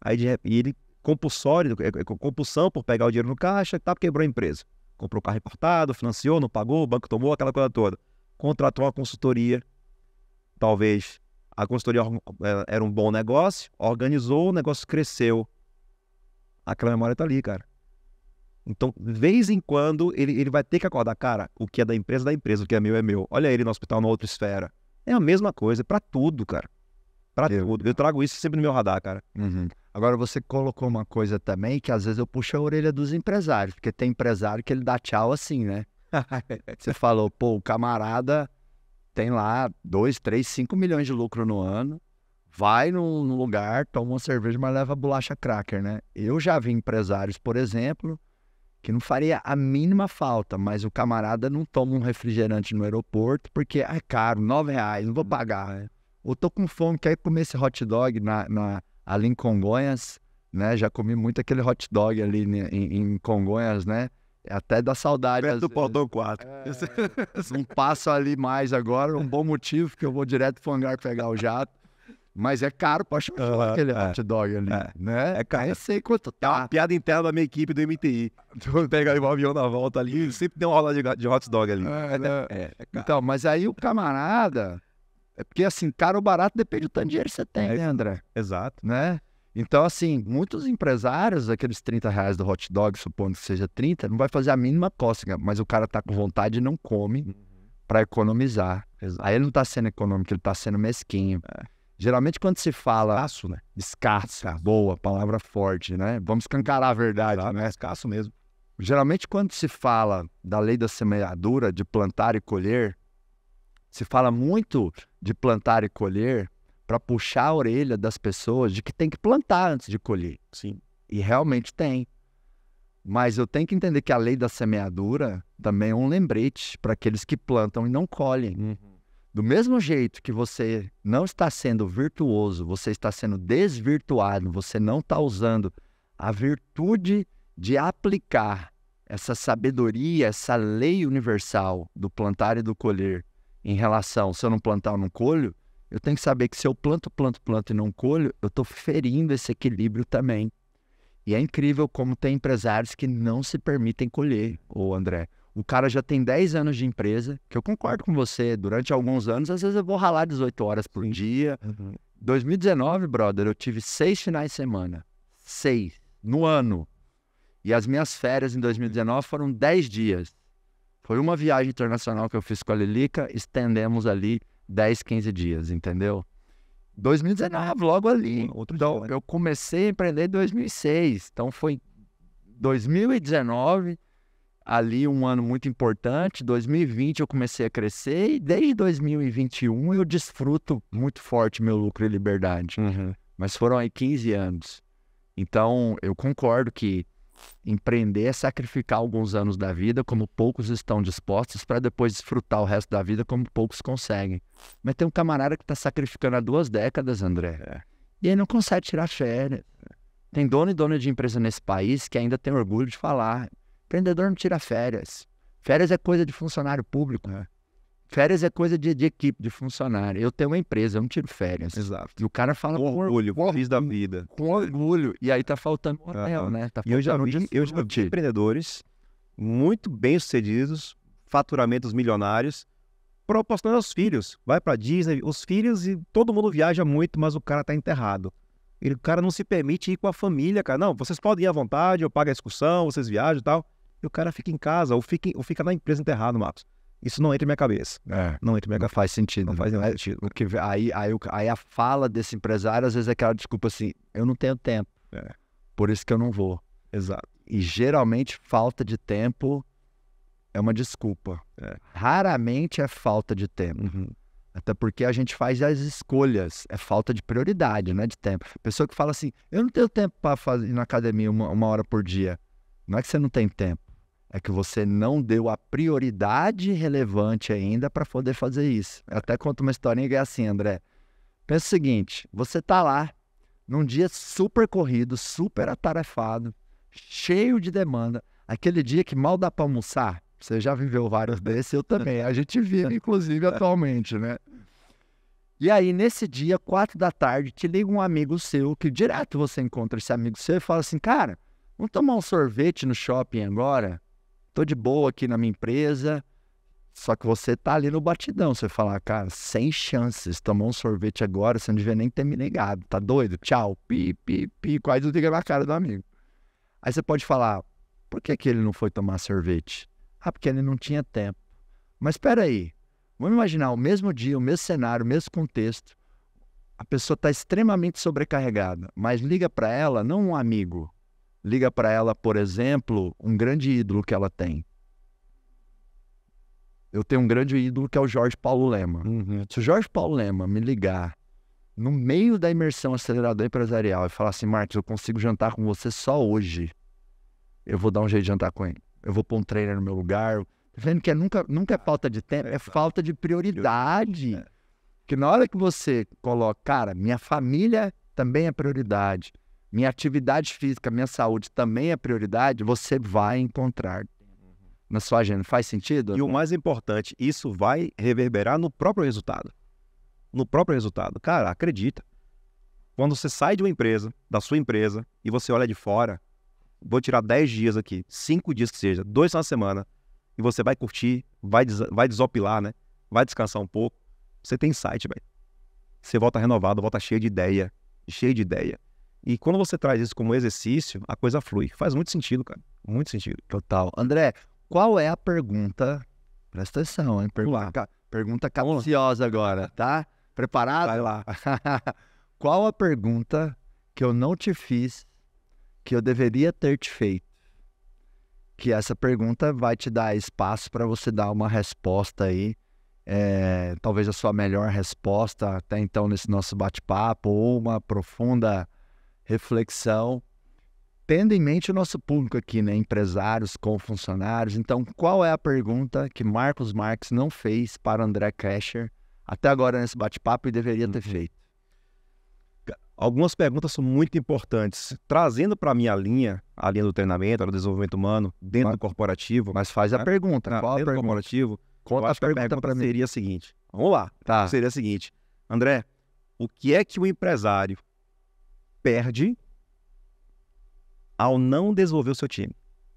Aí de repente, ele compulsório, é, é, compulsão por pegar o dinheiro no caixa, tá, quebrou a empresa. Comprou carro importado, financiou, não pagou, o banco tomou, aquela coisa toda. Contratou uma consultoria, talvez a consultoria é, era um bom negócio, organizou, o negócio cresceu. Aquela memória tá ali, cara. Então, de vez em quando, ele, ele vai ter que acordar, cara, o que é da empresa, é da empresa, o que é meu, é meu. Olha ele no hospital, na outra esfera. É a mesma coisa, para tudo, cara. Para tudo. Eu trago isso sempre no meu radar, cara. Uhum. Agora, você colocou uma coisa também que às vezes eu puxo a orelha dos empresários, porque tem empresário que ele dá tchau assim, né? [LAUGHS] você falou, pô, o camarada tem lá 2, 3, 5 milhões de lucro no ano, vai num, lugar, toma uma cerveja, mas leva bolacha cracker, né? Eu já vi empresários, por exemplo, que não faria a mínima falta, mas o camarada não toma um refrigerante no aeroporto porque é caro, nove reais, não vou uhum. pagar. Né? Ou tô com fome, quer comer esse hot dog na, na, ali em Congonhas, né? Já comi muito aquele hot dog ali em, em Congonhas, né? É até dá saudade. Perto do portão 4. É. [LAUGHS] é... Não passo ali mais agora, um bom motivo, porque eu vou direto pro hangar pegar o jato. Mas é caro pra chuchar uhum, aquele é, hot dog ali, é, né? É caro. Eu é sei quanto tá. É uma piada interna da minha equipe do MTI. [LAUGHS] Quando pega o avião na volta ali, sempre tem uma rola de, de hot dog ali. É, é né? é, é então, mas aí o camarada... É porque, assim, caro ou barato depende do tanto de dinheiro que você tem, é né, André? Exato. Né? Então, assim, muitos empresários, aqueles 30 reais do hot dog, supondo que seja 30, não vai fazer a mínima cócega, mas o cara tá com vontade e não come uhum. para economizar. Exato. Aí ele não tá sendo econômico, ele tá sendo mesquinho. É. Geralmente quando se fala escasso, né? Escasso, escasso, boa, palavra forte, né? Vamos escancarar a verdade, Exato. né? Escasso mesmo. Geralmente quando se fala da lei da semeadura, de plantar e colher, se fala muito de plantar e colher para puxar a orelha das pessoas de que tem que plantar antes de colher. Sim. E realmente tem. Mas eu tenho que entender que a lei da semeadura também é um lembrete para aqueles que plantam e não colhem. Uhum. Do mesmo jeito que você não está sendo virtuoso, você está sendo desvirtuado, você não está usando a virtude de aplicar essa sabedoria, essa lei universal do plantar e do colher em relação, se eu não plantar, eu não colho, eu tenho que saber que se eu planto, planto, planto e não colho, eu estou ferindo esse equilíbrio também. E é incrível como tem empresários que não se permitem colher, o André. O cara já tem 10 anos de empresa, que eu concordo com você, durante alguns anos, às vezes eu vou ralar 18 horas por dia. Uhum. 2019, brother, eu tive seis finais de semana. Seis. No ano. E as minhas férias em 2019 foram 10 dias. Foi uma viagem internacional que eu fiz com a Lilica, estendemos ali 10, 15 dias, entendeu? 2019, logo ali. Outro então, dia, né? eu comecei a empreender em 2006. Então, foi 2019 ali um ano muito importante. 2020 eu comecei a crescer e desde 2021 eu desfruto muito forte meu lucro e liberdade. Uhum. Mas foram aí 15 anos. Então eu concordo que empreender é sacrificar alguns anos da vida, como poucos estão dispostos, para depois desfrutar o resto da vida, como poucos conseguem. Mas tem um camarada que está sacrificando há duas décadas, André. É. E ele não consegue tirar férias. Tem dono e dona de empresa nesse país que ainda tem orgulho de falar. Empreendedor não tira férias. Férias é coisa de funcionário público. É. Férias é coisa de, de, equipe, de funcionário. Eu tenho uma empresa, eu não tiro férias. Exato. E o cara fala com, com orgulho, com feliz da vida. Com orgulho. E aí tá faltando o anel, né? Tá e eu já vi, eu já vi empreendedores muito bem-sucedidos, faturamentos milionários, proporcionando aos filhos. Vai para Disney, os filhos e todo mundo viaja muito, mas o cara tá enterrado. o cara não se permite ir com a família, cara. Não, vocês podem ir à vontade, eu pago a excursão, vocês viajam e tal. E o cara fica em casa ou fica, ou fica na empresa enterrado, Marcos. Isso não entra em minha cabeça. É, não entra em minha não cabeça. faz sentido. Não né? faz sentido. É, o que, aí, aí, aí, a fala desse empresário, às vezes, é aquela desculpa assim: eu não tenho tempo. É. Por isso que eu não vou. Exato. E geralmente, falta de tempo é uma desculpa. É. Raramente é falta de tempo. Uhum. Até porque a gente faz as escolhas. É falta de prioridade, né? De tempo. Pessoa que fala assim: eu não tenho tempo para ir na academia uma, uma hora por dia. Não é que você não tem tempo é que você não deu a prioridade relevante ainda para poder fazer isso. Eu até conto uma historinha que é assim, André. Pensa o seguinte: você tá lá num dia super corrido, super atarefado, cheio de demanda, aquele dia que mal dá para almoçar. Você já viveu vários [LAUGHS] desses, eu também. A gente vive, inclusive, atualmente, né? E aí, nesse dia, quatro da tarde, te liga um amigo seu, que direto você encontra esse amigo seu e fala assim, cara, vamos tomar um sorvete no shopping agora? tô de boa aqui na minha empresa. Só que você tá ali no batidão, você fala cara, sem chances, tomou um sorvete agora, você não devia nem ter me ligado, tá doido? Tchau, pi, pi, pi, quase liga para a cara do amigo. Aí você pode falar, por que, que ele não foi tomar sorvete? Ah, porque ele não tinha tempo. Mas espera aí, vamos imaginar o mesmo dia, o mesmo cenário, o mesmo contexto, a pessoa está extremamente sobrecarregada, mas liga para ela não um amigo, liga para ela, por exemplo, um grande ídolo que ela tem. Eu tenho um grande ídolo que é o Jorge Paulo Lema. Uhum. Se o Jorge Paulo Lema me ligar no meio da imersão acelerador empresarial e falar assim, Marcos, eu consigo jantar com você só hoje, eu vou dar um jeito de jantar com ele. Eu vou pôr um trainer no meu lugar. Tá vendo que é nunca, nunca é ah, falta de tempo, é, é falta de prioridade. É. Que na hora que você coloca, cara, minha família também é prioridade minha atividade física, minha saúde também é prioridade, você vai encontrar uhum. na sua agenda. Faz sentido? E o mais importante, isso vai reverberar no próprio resultado. No próprio resultado. Cara, acredita. Quando você sai de uma empresa, da sua empresa, e você olha de fora, vou tirar 10 dias aqui, 5 dias que seja, dois na semana, e você vai curtir, vai, des vai desopilar, né? Vai descansar um pouco. Você tem site, velho. Você volta renovado, volta cheio de ideia, cheio de ideia. E quando você traz isso como exercício, a coisa flui. Faz muito sentido, cara. Muito sentido. Total. André, qual é a pergunta? Presta atenção, hein? Pergunta, ca... pergunta capciosa agora, tá? Preparado? Vai lá. [LAUGHS] qual a pergunta que eu não te fiz que eu deveria ter te feito? Que essa pergunta vai te dar espaço para você dar uma resposta aí é, talvez a sua melhor resposta até então nesse nosso bate-papo, ou uma profunda reflexão, tendo em mente o nosso público aqui, né? Empresários com funcionários. Então, qual é a pergunta que Marcos Marques não fez para André Kescher até agora nesse bate-papo e deveria ter uhum. feito? Algumas perguntas são muito importantes. Trazendo para a minha linha, a linha do treinamento, do desenvolvimento humano, dentro mas, do corporativo. Mas faz a né? pergunta. Qual dentro a pergunta? do corporativo, Conta a pergunta para mim. Seria a seguinte. Vamos lá. Tá. Seria a seguinte. André, o que é que o empresário perde ao não desenvolver o seu time.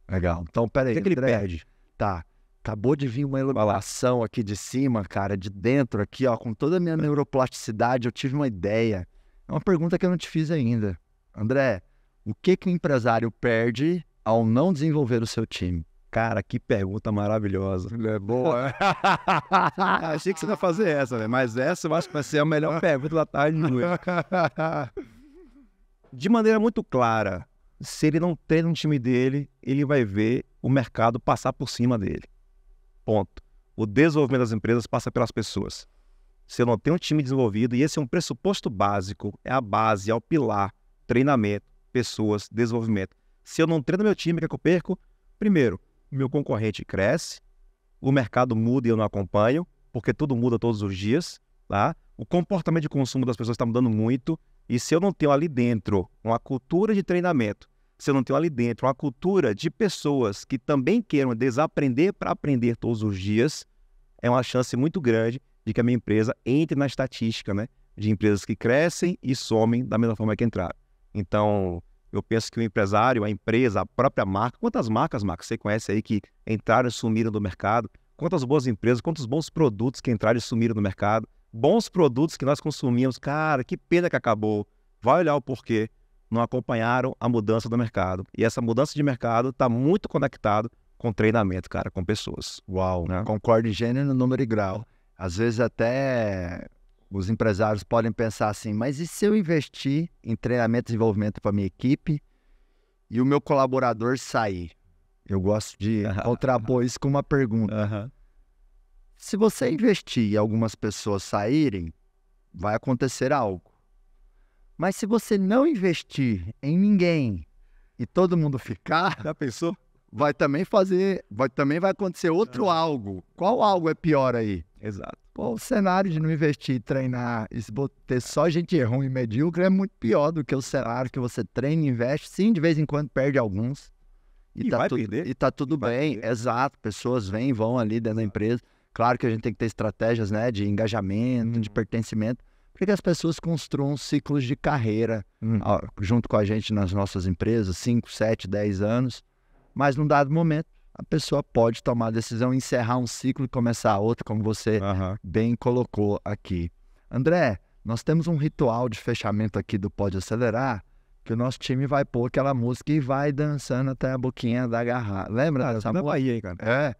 Legal. Então, peraí. O que, é que ele perde? Tá. Acabou de vir uma iluminação aqui de cima, cara, de dentro aqui, ó, com toda a minha neuroplasticidade, eu tive uma ideia. É uma pergunta que eu não te fiz ainda. André, o que que o empresário perde ao não desenvolver o seu time? Cara, que pergunta maravilhosa. É boa. [LAUGHS] Achei que você ia fazer essa, né? Mas essa eu acho que vai ser a melhor pergunta da tarde de noite. [LAUGHS] de maneira muito clara, se ele não treina no time dele, ele vai ver o mercado passar por cima dele. Ponto. O desenvolvimento das empresas passa pelas pessoas. Se eu não tenho um time desenvolvido, e esse é um pressuposto básico, é a base, é o pilar, treinamento, pessoas, desenvolvimento. Se eu não treino meu time, o que, é que eu perco? Primeiro, meu concorrente cresce, o mercado muda e eu não acompanho, porque tudo muda todos os dias, tá? O comportamento de consumo das pessoas está mudando muito, e se eu não tenho ali dentro uma cultura de treinamento, se eu não tenho ali dentro uma cultura de pessoas que também queiram desaprender para aprender todos os dias, é uma chance muito grande de que a minha empresa entre na estatística, né? De empresas que crescem e somem da mesma forma que entraram. Então, eu penso que o empresário, a empresa, a própria marca, quantas marcas, Marcos, você conhece aí que entraram e sumiram do mercado? Quantas boas empresas, quantos bons produtos que entraram e sumiram do mercado? bons produtos que nós consumíamos. Cara, que pena que acabou. Vai olhar o porquê. Não acompanharam a mudança do mercado. E essa mudança de mercado está muito conectado com treinamento, cara, com pessoas. Uau, né? concordo em gênero, número e grau. Às vezes até os empresários podem pensar assim, mas e se eu investir em treinamento e desenvolvimento para minha equipe e o meu colaborador sair? Eu gosto de [LAUGHS] contrapor isso com uma pergunta. Uhum. Se você investir e algumas pessoas saírem, vai acontecer algo. Mas se você não investir em ninguém e todo mundo ficar, [LAUGHS] já pensou? Vai também fazer, vai também vai acontecer outro é. algo. Qual algo é pior aí? Exato. Pô, o cenário de não investir, treinar, ter só gente ruim e medíocre é muito pior do que o cenário que você treina, investe, sim, de vez em quando perde alguns. E, e tá vai tu, perder. E tá tudo e bem, exato. Pessoas vêm e vão ali dentro da empresa. Claro que a gente tem que ter estratégias né, de engajamento, uhum. de pertencimento, para que as pessoas construam ciclos de carreira uhum. ó, junto com a gente nas nossas empresas, 5, 7, 10 anos. Mas num dado momento, a pessoa pode tomar a decisão, encerrar um ciclo e começar outro, como você uhum. bem colocou aqui. André, nós temos um ritual de fechamento aqui do Pode Acelerar, que o nosso time vai pôr aquela música e vai dançando até a boquinha da garrafa. Lembra ah, dessa é música? Bahia, cara. É,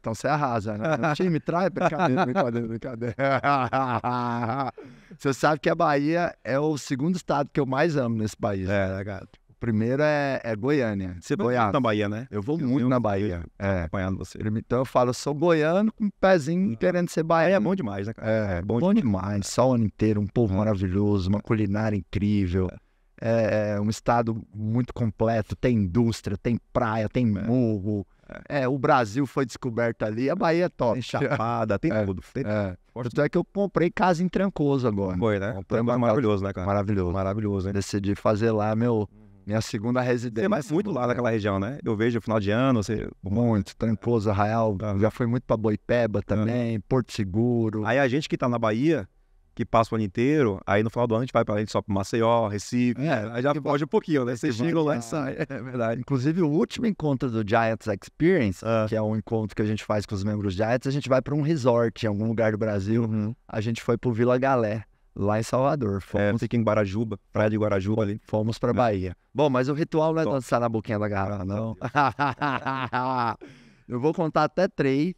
então você arrasa, né? O time traz, [LAUGHS] brincadeira, brincadeira, brincadeira. [LAUGHS] você sabe que a Bahia é o segundo estado que eu mais amo nesse país. É, né, gato. O primeiro é, é Goiânia. Você vai muito na Bahia, né? Eu vou eu muito na Bahia. É. Acompanhando você. Então eu falo, eu sou goiano com um pezinho ah. querendo ser é baiano. É, é bom demais, né, cara? É, é bom, bom demais. demais. Sol ano inteiro, um povo maravilhoso, uma culinária incrível. É é, é, um estado muito completo, tem indústria, tem praia, tem é. morro. É. é. o Brasil foi descoberto ali, a Bahia é top. Tem chapada, [LAUGHS] tem é, tudo. Tem é. Tanto é que eu comprei casa em Trancoso agora. Foi, né? Comprei uma... maravilhoso, né, cara? Maravilhoso. Maravilhoso, hein? Decidi fazer lá meu, uhum. minha segunda residência. Você mais muito lá naquela região, né? Eu vejo final de ano, você... Muito, Trancoso, Arraial. Tá. Já foi muito pra Boipeba também, Porto Seguro. Aí a gente que tá na Bahia, que passa o ano inteiro, aí no final do ano a gente vai para a gente só para Maceió, Recife, é, aí já pode um pouquinho, né? Você chega lá e sai, é verdade. Inclusive o último encontro do Giants Experience, ah. que é um encontro que a gente faz com os membros do Giants, a gente vai para um resort em algum lugar do Brasil. Uhum. A gente foi pro Vila Galé, lá em Salvador. É, fomos é, aqui em Guarajuba, praia de Guarajuba ali. Fomos para é. Bahia. Bom, mas o ritual não é dançar na boquinha da garrafa, não. [LAUGHS] eu vou contar até três.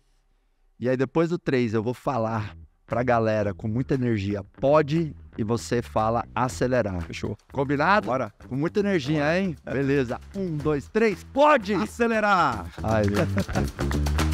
E aí depois do três eu vou falar pra galera com muita energia, pode e você fala acelerar. Fechou. Combinado? Bora. Com muita energia, Bora. hein? Beleza. Um, dois, três, pode! Acelerar! Aí.